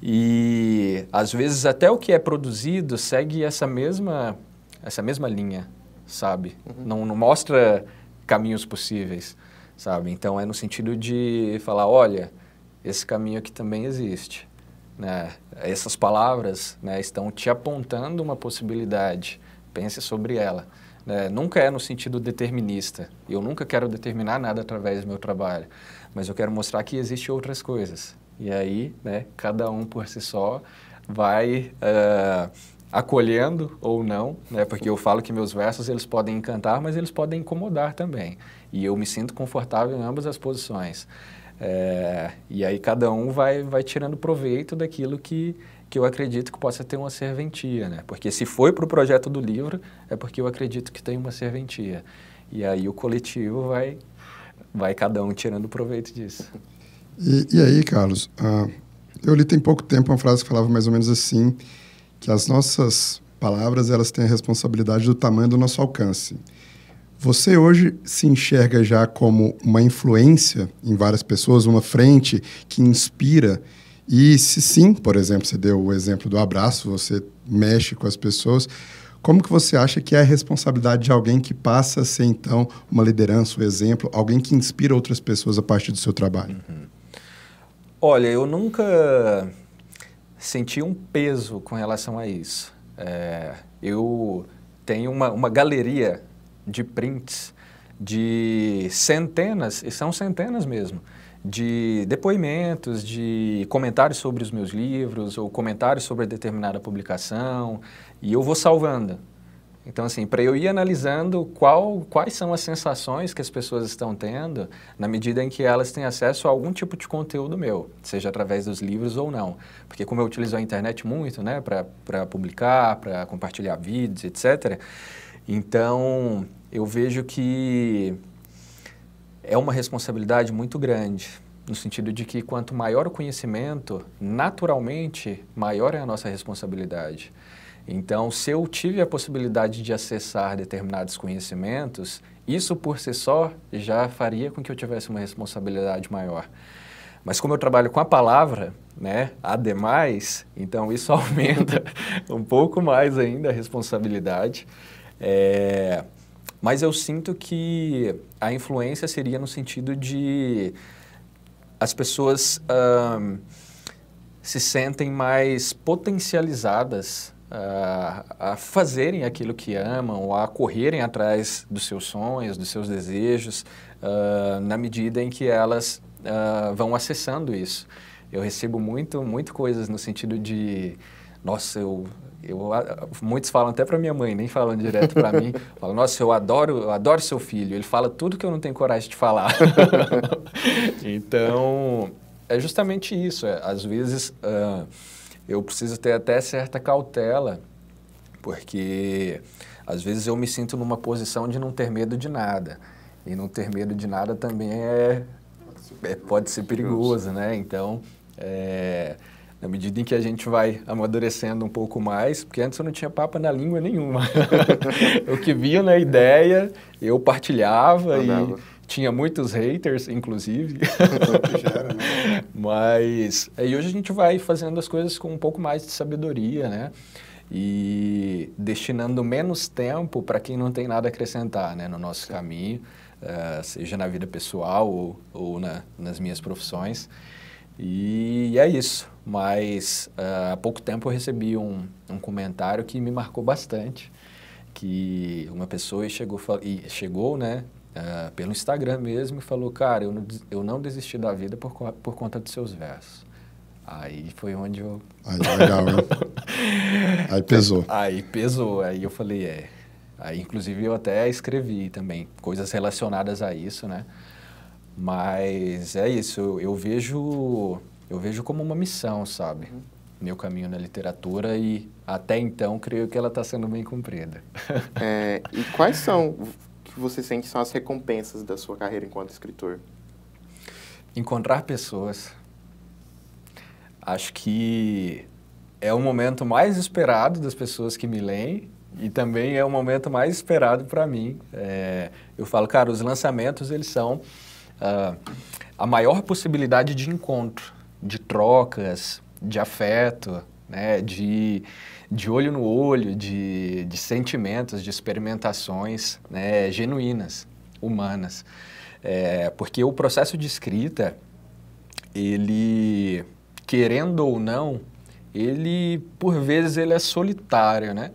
E às vezes até o que é produzido segue essa mesma, essa mesma linha, sabe? Uhum. Não, não mostra caminhos possíveis, sabe? Então é no sentido de falar, olha, esse caminho aqui também existe. Né? Essas palavras né, estão te apontando uma possibilidade. Pense sobre ela. É, nunca é no sentido determinista. Eu nunca quero determinar nada através do meu trabalho, mas eu quero mostrar que existem outras coisas. E aí, né, cada um por si só vai uh, acolhendo ou não, né, porque eu falo que meus versos eles podem encantar, mas eles podem incomodar também. E eu me sinto confortável em ambas as posições. É, e aí cada um vai, vai tirando proveito daquilo que que eu acredito que possa ter uma serventia, né? Porque se foi para o projeto do livro, é porque eu acredito que tem uma serventia. E aí o coletivo vai, vai cada um tirando proveito disso. E, e aí, Carlos, uh, eu li tem pouco tempo uma frase que falava mais ou menos assim, que as nossas palavras, elas têm a responsabilidade do tamanho do nosso alcance. Você hoje se enxerga já como uma influência em várias pessoas, uma frente que inspira e se sim, por exemplo, você deu o exemplo do abraço, você mexe com as pessoas, como que você acha que é a responsabilidade de alguém que passa a ser, então, uma liderança, um exemplo, alguém que inspira outras pessoas a partir do seu trabalho? Uhum. Olha, eu nunca senti um peso com relação a isso. É, eu tenho uma, uma galeria de prints de centenas, e são centenas mesmo, de depoimentos, de comentários sobre os meus livros ou comentários sobre determinada publicação e eu vou salvando. Então, assim, para eu ir analisando qual, quais são as sensações que as pessoas estão tendo na medida em que elas têm acesso a algum tipo de conteúdo meu, seja através dos livros ou não. Porque como eu utilizo a internet muito, né, para publicar, para compartilhar vídeos, etc., então eu vejo que é uma responsabilidade muito grande, no sentido de que quanto maior o conhecimento, naturalmente maior é a nossa responsabilidade. Então, se eu tive a possibilidade de acessar determinados conhecimentos, isso por si só já faria com que eu tivesse uma responsabilidade maior. Mas como eu trabalho com a palavra, né, ademais, então isso [laughs] aumenta um pouco mais ainda a responsabilidade. É, mas eu sinto que a influência seria no sentido de as pessoas uh, se sentem mais potencializadas uh, a fazerem aquilo que amam, a correrem atrás dos seus sonhos, dos seus desejos, uh, na medida em que elas ah, vão acessando isso. Eu recebo muito, muito coisas no sentido de, nossa, eu eu, muitos falam até para minha mãe, nem falam direto para mim. [laughs] Falam, nossa, eu adoro, eu adoro seu filho. Ele fala tudo que eu não tenho coragem de falar. [laughs] então, é justamente isso. É, às vezes, uh, eu preciso ter até certa cautela, porque às vezes eu me sinto numa posição de não ter medo de nada. E não ter medo de nada também é, é pode ser perigoso, né? Então, é, na medida em que a gente vai amadurecendo um pouco mais, porque antes eu não tinha papa na língua nenhuma. [laughs] o que vinha na ideia, eu partilhava e tinha muitos haters, inclusive. [laughs] Né? Mas aí é, hoje a gente vai fazendo as coisas com um pouco mais de sabedoria, né? E destinando menos tempo para quem não tem nada a acrescentar né, no nosso caminho, uh, seja na vida pessoal ou, ou na, nas minhas profissões. E é isso. Mas uh, há pouco tempo eu recebi um, um comentário que me marcou bastante, que uma pessoa chegou, e chegou né, uh, pelo Instagram mesmo e falou, cara, eu não, eu não desisti da vida por, por conta dos seus versos. Aí foi onde eu... Aí, legal, [laughs] aí pesou. Aí pesou, aí eu falei, é... Aí, inclusive, eu até escrevi também coisas relacionadas a isso, né? Mas é isso, eu, eu vejo eu vejo como uma missão, sabe? Uhum. Meu caminho na literatura e até então creio que ela está sendo bem cumprida. [laughs] É, e quais são que você sente são as recompensas da sua carreira enquanto escritor? Encontrar pessoas. Acho que é o momento mais esperado das pessoas que me leem e também é o momento mais esperado para mim. É, eu falo, cara, os lançamentos eles são uh, a maior possibilidade de encontro de trocas, de afeto, né? de, de olho no olho, de, de sentimentos, de experimentações né? genuínas, humanas. É, porque o processo de escrita, ele, querendo ou não, ele, por vezes, ele é solitário, né?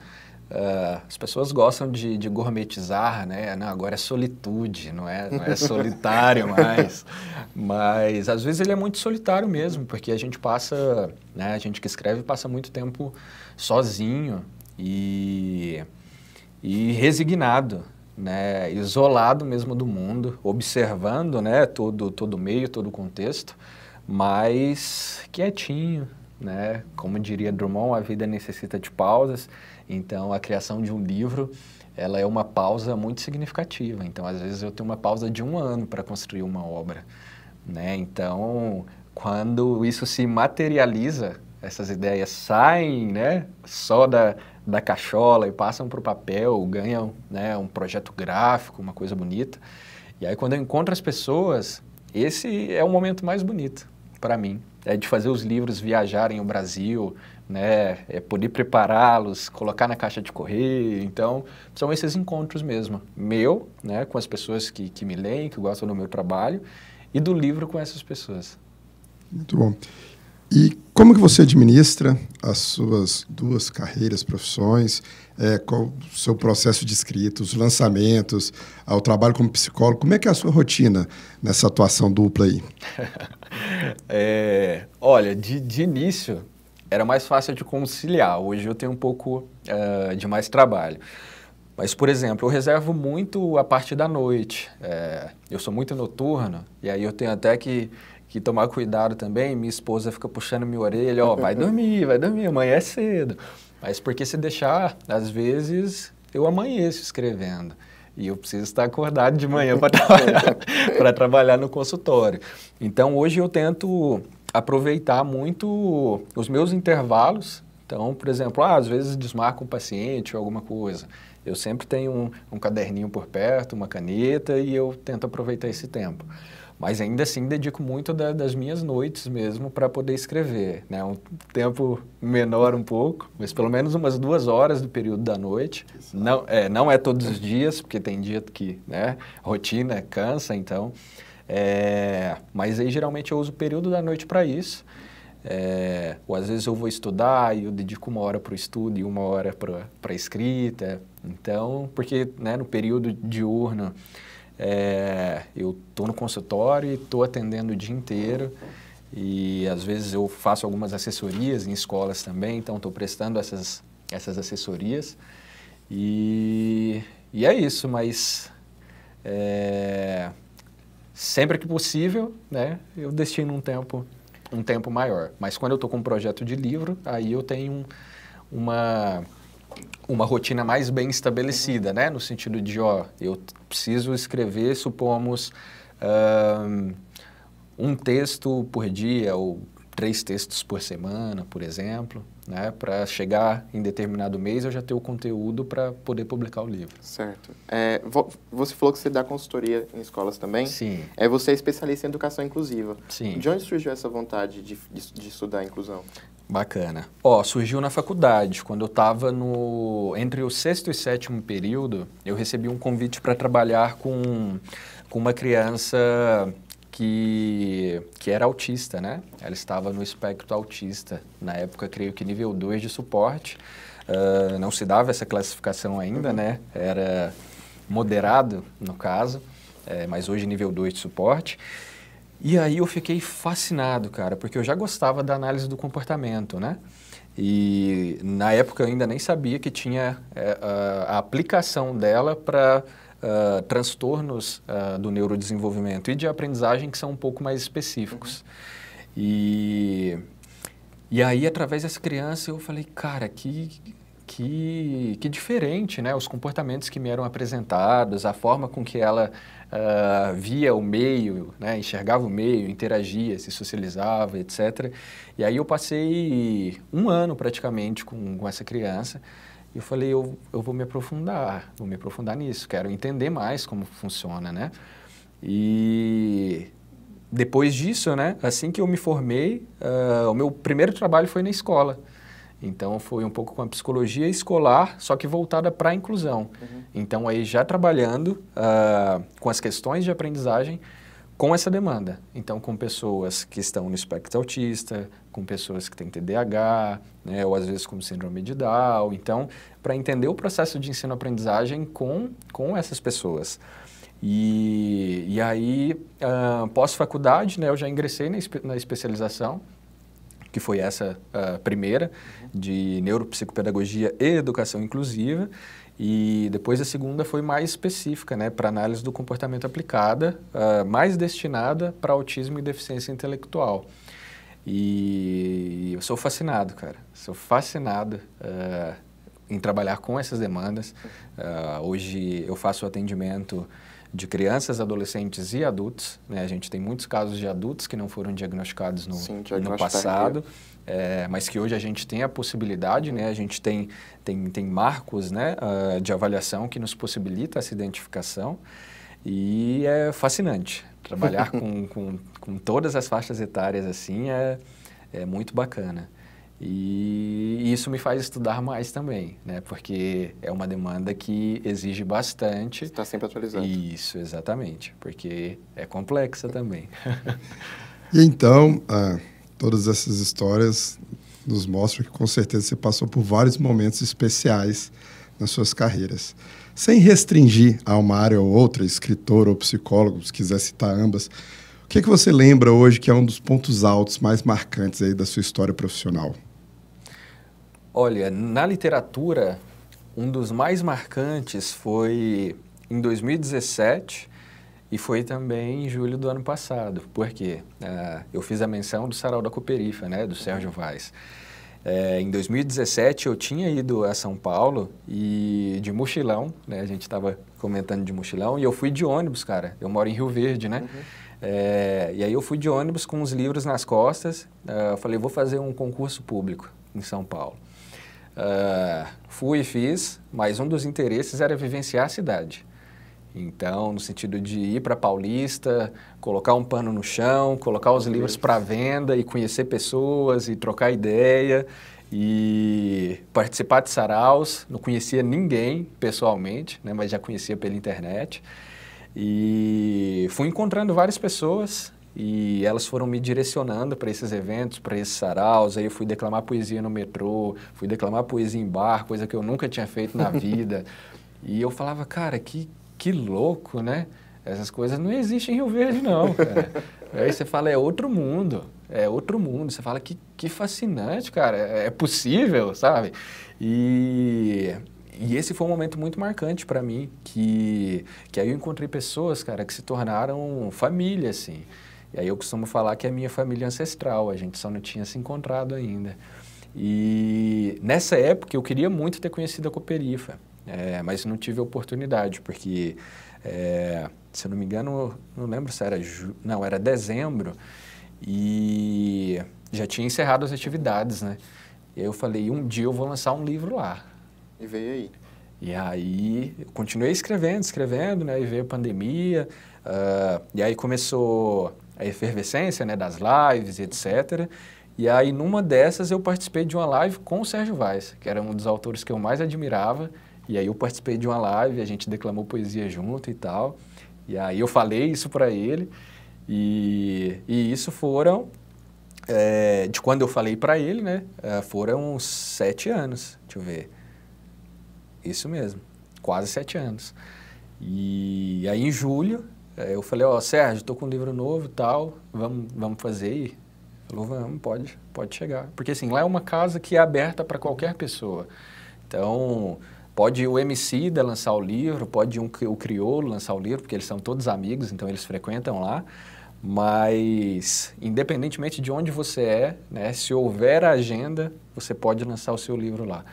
Ah, as pessoas gostam de, de gourmetizar, né? Não, agora é solitude, não é, não é solitário [laughs] mais. Mas às vezes ele é muito solitário mesmo, porque a gente passa, né? A gente que escreve passa muito tempo sozinho e, e resignado, né? Isolado mesmo do mundo, observando, né? Todo todo meio, todo contexto, mas quietinho, né? Como diria Drummond, a vida necessita de pausas. Então, a criação de um livro, ela é uma pausa muito significativa. Então, às vezes eu tenho uma pausa de um ano para construir uma obra, né? Então, quando isso se materializa, essas ideias saem, né? Só da, da cachola e passam para o papel, ganham né, um projeto gráfico, uma coisa bonita. E aí, quando eu encontro as pessoas, esse é o momento mais bonito para mim. É de fazer os livros viajarem o Brasil, né? É poder prepará-los, colocar na caixa de correio. Então, são esses encontros mesmo. Meu, né? Com as pessoas que, que me leem, que gostam do meu trabalho, e do livro com essas pessoas. Muito bom. E como que você administra as suas duas carreiras, profissões? É, qual o seu processo de escrita, os lançamentos, ao trabalho como psicólogo? Como é que é a sua rotina nessa atuação dupla aí? [laughs] é, olha, de, de início, era mais fácil de conciliar. Hoje eu tenho um pouco uh, de mais trabalho. Mas, por exemplo, eu reservo muito a parte da noite. É, eu sou muito noturno e aí eu tenho até que, que tomar cuidado também. Minha esposa fica puxando minha orelha, ó, oh, vai dormir, vai dormir, amanhã é cedo. Mas porque se deixar, às vezes eu amanheço escrevendo e eu preciso estar acordado de manhã para [laughs] trabalhar, trabalhar no consultório. Então, hoje eu tento aproveitar muito os meus intervalos. Então, por exemplo, ah, às vezes desmarca um paciente ou alguma coisa. Eu sempre tenho um, um, caderninho por perto, uma caneta e eu tento aproveitar esse tempo. Mas ainda assim dedico muito da, das minhas noites mesmo para poder escrever, né? Um tempo menor um pouco, mas pelo menos umas duas horas do período da noite. Não é, não é todos os dias, porque tem dia que, né? Rotina cansa, então. É, mas aí geralmente eu uso o período da noite para isso. É, ou às vezes eu vou estudar e eu dedico uma hora para o estudo e uma hora para a escrita. Então, porque né, no período diurno é, eu estou no consultório e estou atendendo o dia inteiro. E às vezes eu faço algumas assessorias em escolas também, então estou prestando essas, essas assessorias. E, e é isso, mas é, sempre que possível, né, eu destino um tempo, um tempo maior. Mas quando eu estou com um projeto de livro, aí eu tenho uma uma rotina mais bem estabelecida, né? No sentido de, ó, eu preciso escrever, supomos, um, um texto por dia ou três textos por semana, por exemplo, né? Para chegar em determinado mês eu já ter o conteúdo para poder publicar o livro. Certo. É, você falou que você dá consultoria em escolas também. Sim. É, você é especialista em educação inclusiva. Sim. De onde surgiu essa vontade de, de, de estudar a inclusão? Bacana. Ó, surgiu na faculdade, quando eu estava no... Entre o sexto e sétimo período, eu recebi um convite para trabalhar com, com uma criança que, que era autista, né? Ela estava no espectro autista, na época, creio que nível 2 de suporte. Uh, não se dava essa classificação ainda, uhum. né? Era moderado, no caso, é, mas hoje nível 2 de suporte. E aí eu fiquei fascinado, cara, porque eu já gostava da análise do comportamento, né? E na época eu ainda nem sabia que tinha é, a, a aplicação dela para uh, transtornos uh, do neurodesenvolvimento e de aprendizagem que são um pouco mais específicos. Uhum. E, e aí, através dessa criança, eu falei, cara, que, que, que diferente, né? Os comportamentos que me eram apresentados, a forma com que ela uh, via o meio, né? enxergava o meio, interagia, se socializava, etc. E aí eu passei um ano praticamente com, com essa criança. E eu falei, eu, eu vou me aprofundar, vou me aprofundar nisso, quero entender mais como funciona, né? E depois disso, né, assim que eu me formei, uh, o meu primeiro trabalho foi na escola. Então, foi um pouco com a psicologia escolar, só que voltada para a inclusão. Uhum. Então, aí já trabalhando uh, com as questões de aprendizagem, com essa demanda. Então, com pessoas que estão no espectro autista, com pessoas que têm TDAH, né, ou às vezes com síndrome de Down. Então, para entender o processo de ensino-aprendizagem com, com essas pessoas. E, e aí, uh, pós-faculdade, né, eu já ingressei na, espe na especialização, que foi essa uh, primeira, de neuropsicopedagogia e educação inclusiva. E depois a segunda foi mais específica, né, para análise do comportamento aplicada, uh, mais destinada para autismo e deficiência intelectual. E eu sou fascinado, cara. Sou fascinado uh, em trabalhar com essas demandas. Uh, hoje eu faço atendimento de crianças, adolescentes e adultos. Né? A gente tem muitos casos de adultos que não foram diagnosticados no, Sim, no é passado. Tardio é, mas que hoje a gente tem a possibilidade, né? A gente tem, tem, tem marcos né, uh, de avaliação que nos possibilita essa identificação e é fascinante. Trabalhar [laughs] com, com, com todas as faixas etárias assim é, é muito bacana. E isso me faz estudar mais também, né? Porque é uma demanda que exige bastante. Está sempre atualizando. Isso, exatamente. Porque é complexa também. [laughs] e então, ah, todas essas histórias nos mostram que com certeza você passou por vários momentos especiais nas suas carreiras. Sem restringir a uma área ou outra, escritor ou psicólogo, se quiser citar ambas, o que, é que você lembra hoje que é um dos pontos altos mais marcantes aí da sua história profissional? Olha, na literatura, um dos mais marcantes foi em 2017, e foi também em julho do ano passado, porque uh, ah, eu fiz a menção do Sarau da Cooperifa, né, do Sérgio Vaz. É, em 2017 eu tinha ido a São Paulo e de mochilão, né, a gente estava comentando de mochilão, e eu fui de ônibus, cara. Eu moro em Rio Verde, né? Uhum. É, e aí eu fui de ônibus com os livros nas costas, uh, eu falei, vou fazer um concurso público em São Paulo. Uh, fui e fiz, mas um dos interesses era vivenciar a cidade. Então, no sentido de ir para Paulista, colocar um pano no chão, colocar os livros para venda e conhecer pessoas e trocar ideia e participar de saraus. Não conhecia ninguém pessoalmente, né, mas já conhecia pela internet. E fui encontrando várias pessoas e elas foram me direcionando para esses eventos, para esses saraus. Aí eu fui declamar poesia no metrô, fui declamar poesia em bar, coisa que eu nunca tinha feito na [laughs] vida. e eu falava, cara, que, que louco, né? Essas coisas não existem em Rio Verde, não, cara. [laughs] Aí você fala, é outro mundo, é outro mundo. Você fala, que, que fascinante, cara, é, é possível, sabe? E, e esse foi um momento muito marcante para mim, que, que aí eu encontrei pessoas, cara, que se tornaram família, assim. E aí eu costumo falar que é minha família ancestral, a gente só não tinha se encontrado ainda. E nessa época eu queria muito ter conhecido a Coperifa. É, mas não tive oportunidade, porque, é, se eu não me engano, não lembro se era. Ju... Não, era dezembro e já tinha encerrado as atividades, né? E aí eu falei: um dia eu vou lançar um livro lá. E veio aí. E aí eu continuei escrevendo, escrevendo, né? E veio a pandemia, uh, e aí começou a efervescência né, das lives, etc. E aí, numa dessas, eu participei de uma live com o Sérgio Vaz, que era um dos autores que eu mais admirava. E aí eu participei de uma live, a gente declamou poesia junto e tal. E aí eu falei isso para ele. E, e isso foram, é, de quando eu falei para ele, né? Eh, foram sete anos, deixa eu ver. Isso mesmo, quase sete anos. E aí em julho eh, eu falei, ó, oh, Sérgio, tô com um livro novo e tal, vamos, vamos fazer e falou, vamos, pode, pode chegar. Porque assim, lá é uma casa que é aberta para qualquer pessoa. Então, Pode o MC da lançar o livro, pode um, o Criolo lançar o livro, porque eles são todos amigos, então eles frequentam lá. Mas, independentemente de onde você é, né, se houver a agenda, você pode lançar o seu livro lá.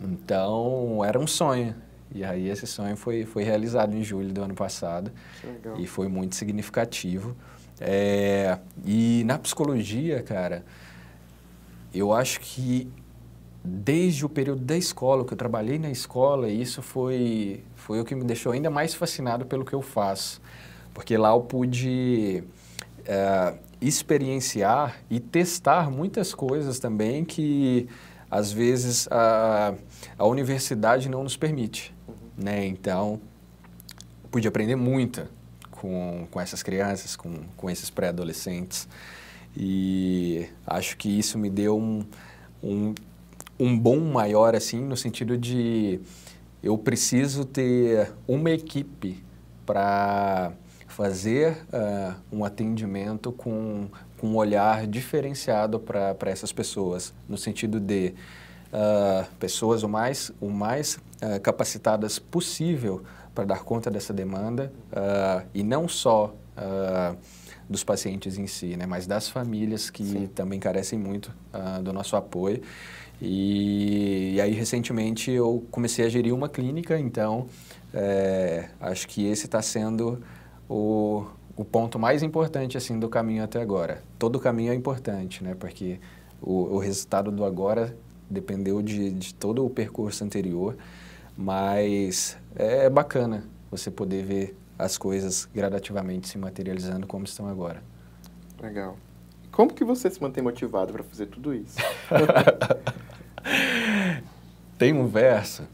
Então, era um sonho. E aí, esse sonho foi, foi realizado em julho do ano passado. E foi muito significativo. É, e na psicologia, cara, eu acho que desde o período da escola, que eu trabalhei na escola, e isso foi, foi o que me deixou ainda mais fascinado pelo que eu faço. Porque lá eu pude eh, experienciar e testar muitas coisas também que, às vezes, a, a universidade não nos permite. Uhum. Né? Então, pude aprender muita com, com essas crianças, com, com esses pré-adolescentes. E acho que isso me deu um, um um bom maior, assim, no sentido de eu preciso ter uma equipe para fazer uh, um atendimento com, com, um olhar diferenciado para essas pessoas, no sentido de uh, pessoas o mais, o mais uh, capacitadas possível para dar conta dessa demanda e não só dos pacientes em si, né, mas das famílias que Sim. também carecem muito do nosso apoio. E, e aí, recentemente, eu comecei a gerir uma clínica, então é, acho que esse está sendo o, o ponto mais importante assim do caminho até agora. Todo caminho é importante, né? Porque o, o resultado do agora dependeu de, de todo o percurso anterior, mas é, é bacana você poder ver as coisas gradativamente se materializando como estão agora. Legal. Como que você se mantém motivado para fazer tudo isso? [laughs] Tem um verso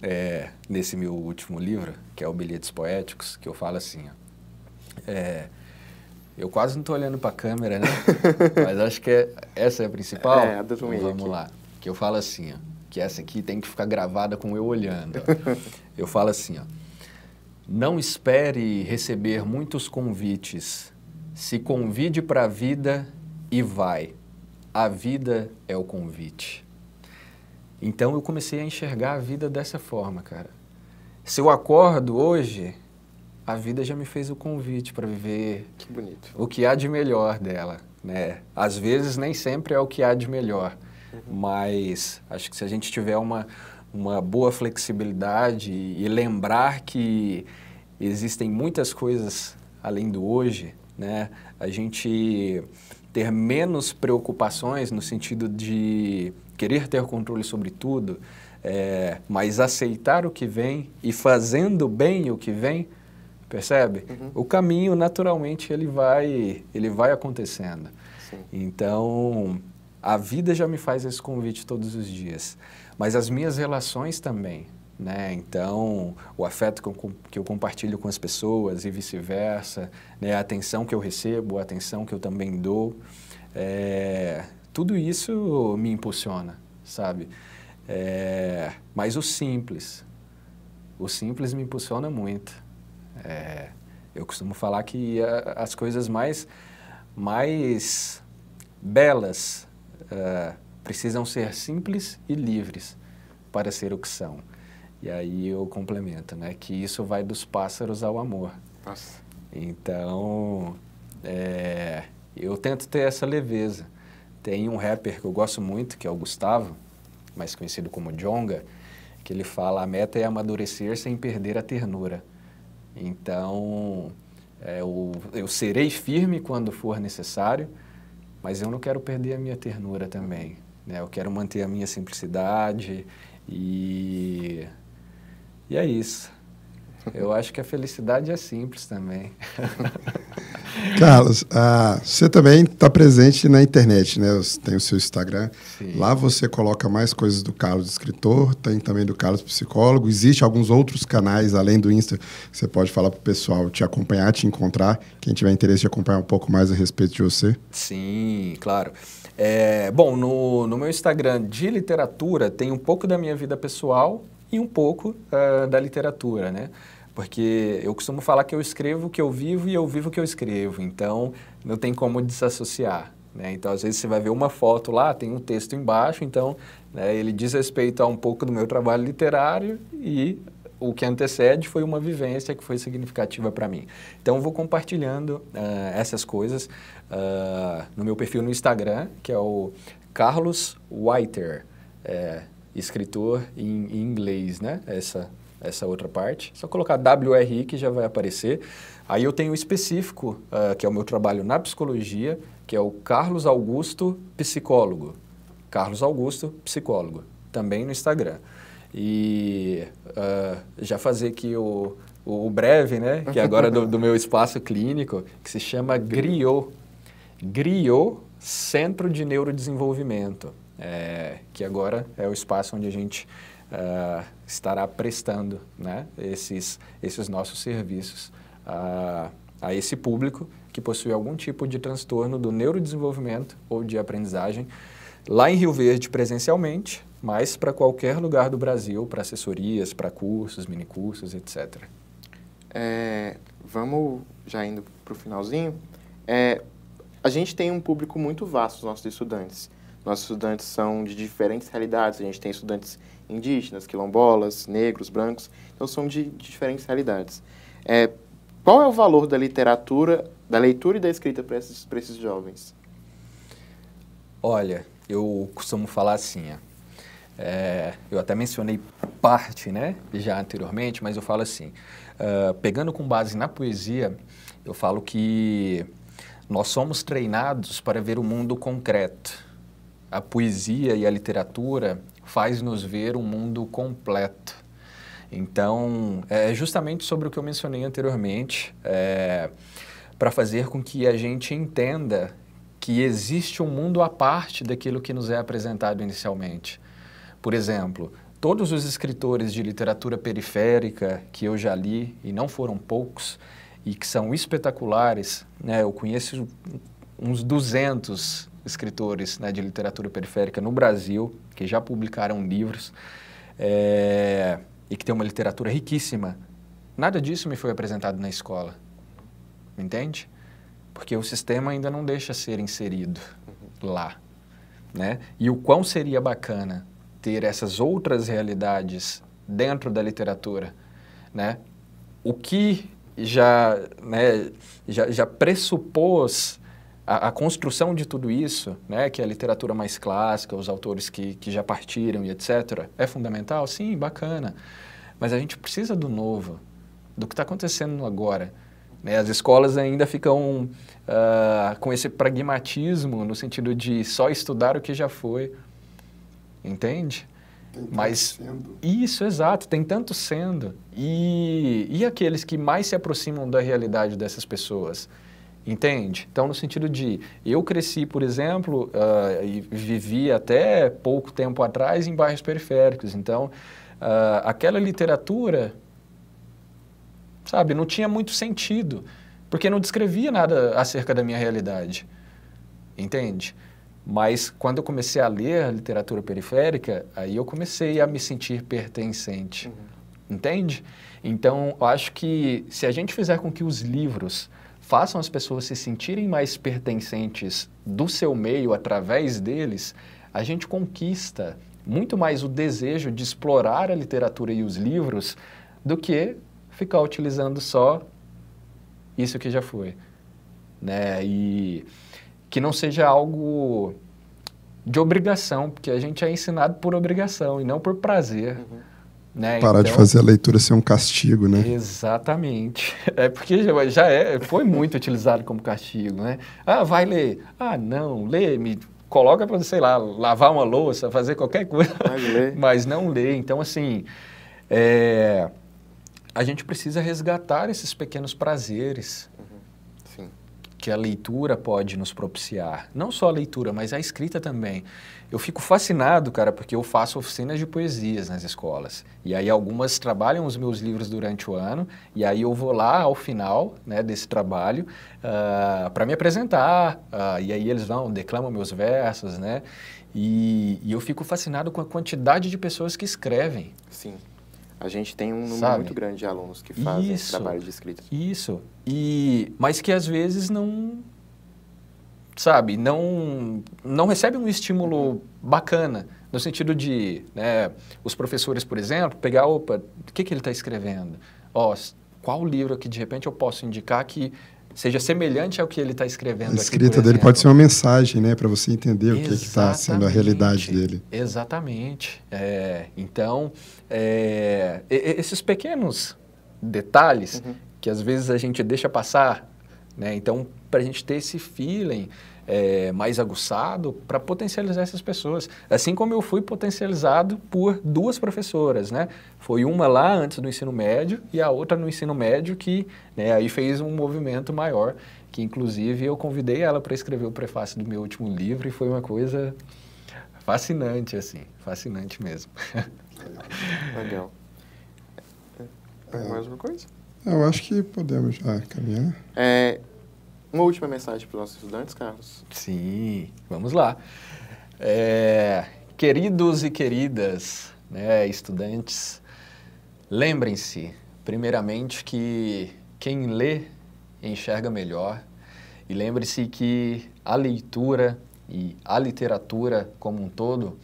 é, nesse meu último livro, que é o Bilhetes Poéticos, que eu falo assim, ó, é, eu quase não estou olhando para a câmera, né? [laughs] Mas acho que é, essa é a principal. É, a do então, Vamos aqui. lá. Que eu falo assim, ó, que essa aqui tem que ficar gravada com eu olhando. Ó. [laughs] eu falo assim, ó, não espere receber muitos convites. Se convide para a vida e vai. A vida é o convite. Então eu comecei a enxergar a vida dessa forma, cara. Se eu acordo hoje, a vida já me fez o convite para viver que o que há de melhor dela, né? Às vezes nem sempre é o que há de melhor, uhum. mas acho que se a gente tiver uma uma boa flexibilidade e lembrar que existem muitas coisas além do hoje, né? A gente ter menos preocupações no sentido de querer ter controle sobre tudo, é, mas aceitar o que vem e fazendo bem o que vem, percebe? Uhum. O caminho naturalmente ele vai, ele vai acontecendo. Sim. Então a vida já me faz esse convite todos os dias, mas as minhas relações também. Né? Então, o afeto que eu, que eu, compartilho com as pessoas e vice-versa, né? a atenção que eu recebo, a atenção que eu também dou, é... tudo isso me impulsiona, sabe? É... Mas o simples, o simples me impulsiona muito. É... Eu costumo falar que a, as coisas mais, mais belas uh, precisam ser simples e livres para ser o que são. E aí eu complemento, né? Que isso vai dos pássaros ao amor. Nossa. Então, é, eu tento ter essa leveza. Tem um rapper que eu gosto muito, que é o Gustavo, mais conhecido como Jonga, que ele fala a meta é amadurecer sem perder a ternura. Então, é, eu, eu serei firme quando for necessário, mas eu não quero perder a minha ternura também. Né? Eu quero manter a minha simplicidade e e é isso. Eu acho que a felicidade é simples também. [laughs] Carlos, ah, você também está presente na internet, né? Tem o seu Instagram. Sim. Lá você coloca mais coisas do Carlos escritor, tem também do Carlos psicólogo. Existem alguns outros canais além do Insta que você pode falar para o pessoal te acompanhar, te encontrar. Quem tiver interesse de acompanhar um pouco mais a respeito de você. Sim, claro. É, bom, no, no meu Instagram de literatura tem um pouco da minha vida pessoal, e um pouco uh, da literatura, né? Porque eu costumo falar que eu escrevo o que eu vivo e eu vivo o que eu escrevo, então não tem como desassociar. Né? Então, às vezes, você vai ver uma foto lá, tem um texto embaixo, então né, ele diz respeito a um pouco do meu trabalho literário e o que antecede foi uma vivência que foi significativa para mim. Então, vou compartilhando uh, essas coisas uh, no meu perfil no Instagram, que é o Carlos Whiter. É, escritor em, em inglês, né? Essa, essa outra parte. Só colocar WRI que já vai aparecer. Aí eu tenho o específico, uh, que é o meu trabalho na psicologia, que é o Carlos Augusto Psicólogo. Carlos Augusto Psicólogo, também no Instagram. E uh, já fazer que o, o, breve, né? Que é agora é do, do, meu espaço clínico, que se chama GRIO. GRIO, Centro de Neurodesenvolvimento é, que agora é o espaço onde a gente uh, estará prestando né, esses, esses nossos serviços a, a esse público que possui algum tipo de transtorno do neurodesenvolvimento ou de aprendizagem lá em Rio Verde presencialmente, mas para qualquer lugar do Brasil, para assessorias, para cursos, minicursos, etc. É, vamos já indo para o finalzinho. É, a gente tem um público muito vasto, os nossos estudantes. Nossos estudantes são de diferentes realidades. A gente tem estudantes indígenas, quilombolas, negros, brancos. Então, são de, diferentes realidades. É, qual é o valor da literatura, da leitura e da escrita para esses, esses jovens? Olha, eu costumo falar assim, é, eu até mencionei parte né, já anteriormente, mas eu falo assim, uh, pegando com base na poesia, eu falo que nós somos treinados para ver o mundo concreto, a poesia e a literatura faz nos ver um mundo completo. Então, é justamente sobre o que eu mencionei anteriormente, é, para fazer com que a gente entenda que existe um mundo à parte daquilo que nos é apresentado inicialmente. Por exemplo, todos os escritores de literatura periférica que eu já li, e não foram poucos, e que são espetaculares, né, eu conheço uns 200 escritores né, de literatura periférica no Brasil, que já publicaram livros é, e que tem uma literatura riquíssima. Nada disso me foi apresentado na escola, entende? Porque o sistema ainda não deixa ser inserido lá, né? E o quão seria bacana ter essas outras realidades dentro da literatura, né? O que já, né, já, já pressupôs a, a, construção de tudo isso, né, que é a literatura mais clássica, os autores que, que já partiram e etc., é fundamental? Sim, bacana. Mas a gente precisa do novo, do que está acontecendo agora. Né? As escolas ainda ficam uh, com esse pragmatismo no sentido de só estudar o que já foi. Entende? Tem Mas sendo. isso, exato, tem tanto sendo. E, e aqueles que mais se aproximam da realidade dessas pessoas? Entende? Então, no sentido de eu cresci, por exemplo, uh, e vivi até pouco tempo atrás em bairros periféricos. Então, uh, aquela literatura, sabe, não tinha muito sentido, porque não descrevia nada acerca da minha realidade. Entende? Mas quando eu comecei a ler a literatura periférica, aí eu comecei a me sentir pertencente. Uhum. Entende? Então, acho que se a gente fizer com que os livros façam as pessoas se sentirem mais pertencentes do seu meio através deles, a gente conquista muito mais o desejo de explorar a literatura e os livros do que ficar utilizando só isso que já foi, né? E que não seja algo de obrigação, porque a gente é ensinado por obrigação e não por prazer. Uhum. Né? Parar então, de fazer a leitura ser um castigo, né? Exatamente. [laughs] É porque já, já é, foi muito utilizado como castigo, né? Ah, vai ler. Ah, não, lê, me coloca para, sei lá, lavar uma louça, fazer qualquer coisa, [laughs] mas não lê. Então, assim, é, a gente precisa resgatar esses pequenos prazeres uhum. que a leitura pode nos propiciar. Não só a leitura, mas a escrita também. Eu fico fascinado, cara, porque eu faço oficinas de poesias nas escolas. E aí algumas trabalham os meus livros durante o ano, e aí eu vou lá ao final né, desse trabalho uh, ah, para me apresentar. Uh, e aí eles vão, declamam meus versos, né? E, e, eu fico fascinado com a quantidade de pessoas que escrevem. Sim. A gente tem um número Sabe? muito grande de alunos que fazem isso, esse trabalho de escrita. Isso. E, mas que às vezes não sabe, não, não recebe um estímulo bacana, no sentido de né, os professores, por exemplo, pegar, opa, o que, que ele está escrevendo? Ó, qual livro que de repente eu posso indicar que seja semelhante ao que ele está escrevendo. A escrita aqui, dele pode ser uma mensagem, né, para você entender Exatamente. o que está sendo a realidade dele. Exatamente. É, então, é, esses pequenos detalhes uhum. que às vezes a gente deixa passar, né? Então, para a gente ter esse feeling é, mais aguçado para potencializar essas pessoas. Assim como eu fui potencializado por duas professoras, né? Foi uma lá antes do ensino médio e a outra no ensino médio que né, aí fez um movimento maior, que inclusive eu convidei ela para escrever o prefácio do meu último livro e foi uma coisa fascinante, assim, fascinante mesmo. [laughs] Legal. É, mais uma coisa? Eu acho que podemos já ah, caminhar. É, uma última mensagem para os nossos estudantes, Carlos. Sim, vamos lá. É, queridos e queridas né, estudantes, lembrem-se, primeiramente, que quem lê enxerga melhor. E lembre-se que a leitura e a literatura como um todo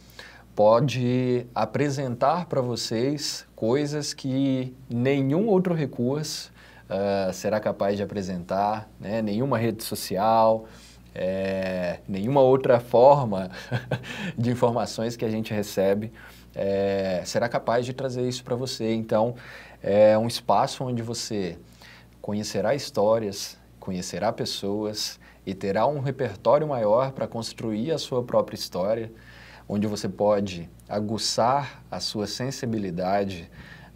pode apresentar para vocês coisas que nenhum outro recurso uh, será capaz de apresentar, né? nenhuma rede social, é, nenhuma outra forma [laughs] de informações que a gente recebe é, será capaz de trazer isso para você. Então, é um espaço onde você conhecerá histórias, conhecerá pessoas e terá um repertório maior para construir a sua própria história, onde você pode aguçar a sua sensibilidade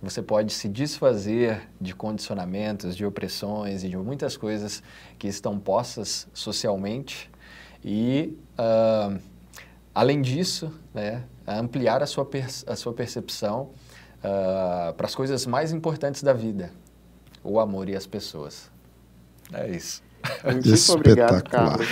você pode se desfazer de condicionamentos, de opressões e de muitas coisas que estão postas socialmente e, uh, além disso, né, ampliar a sua, a sua percepção uh, para as coisas mais importantes da vida, o amor e as pessoas. É isso. [laughs] Muito obrigado, Carlos.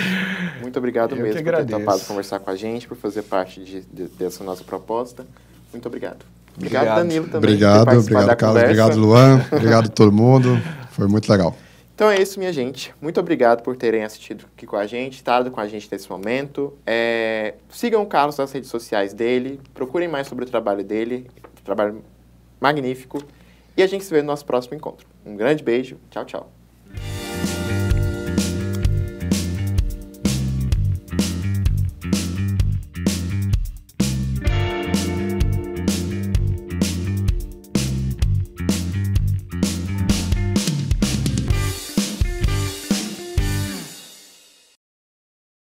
Muito obrigado Eu mesmo por ter topado conversar com a gente, por fazer parte de, de, dessa nossa proposta. Muito obrigado. Obrigado, obrigado, Danilo, também. Obrigado, obrigado, Carlos. Obrigado, Luan. obrigado, todo mundo. Foi muito legal. Então é isso, minha gente. Muito obrigado por terem assistido aqui com a gente, estado com a gente nesse momento. É... Sigam o Carlos nas redes sociais dele, procurem mais sobre o trabalho dele, trabalho magnífico. E a gente se vê no nosso próximo encontro. Um grande beijo, tchau, tchau.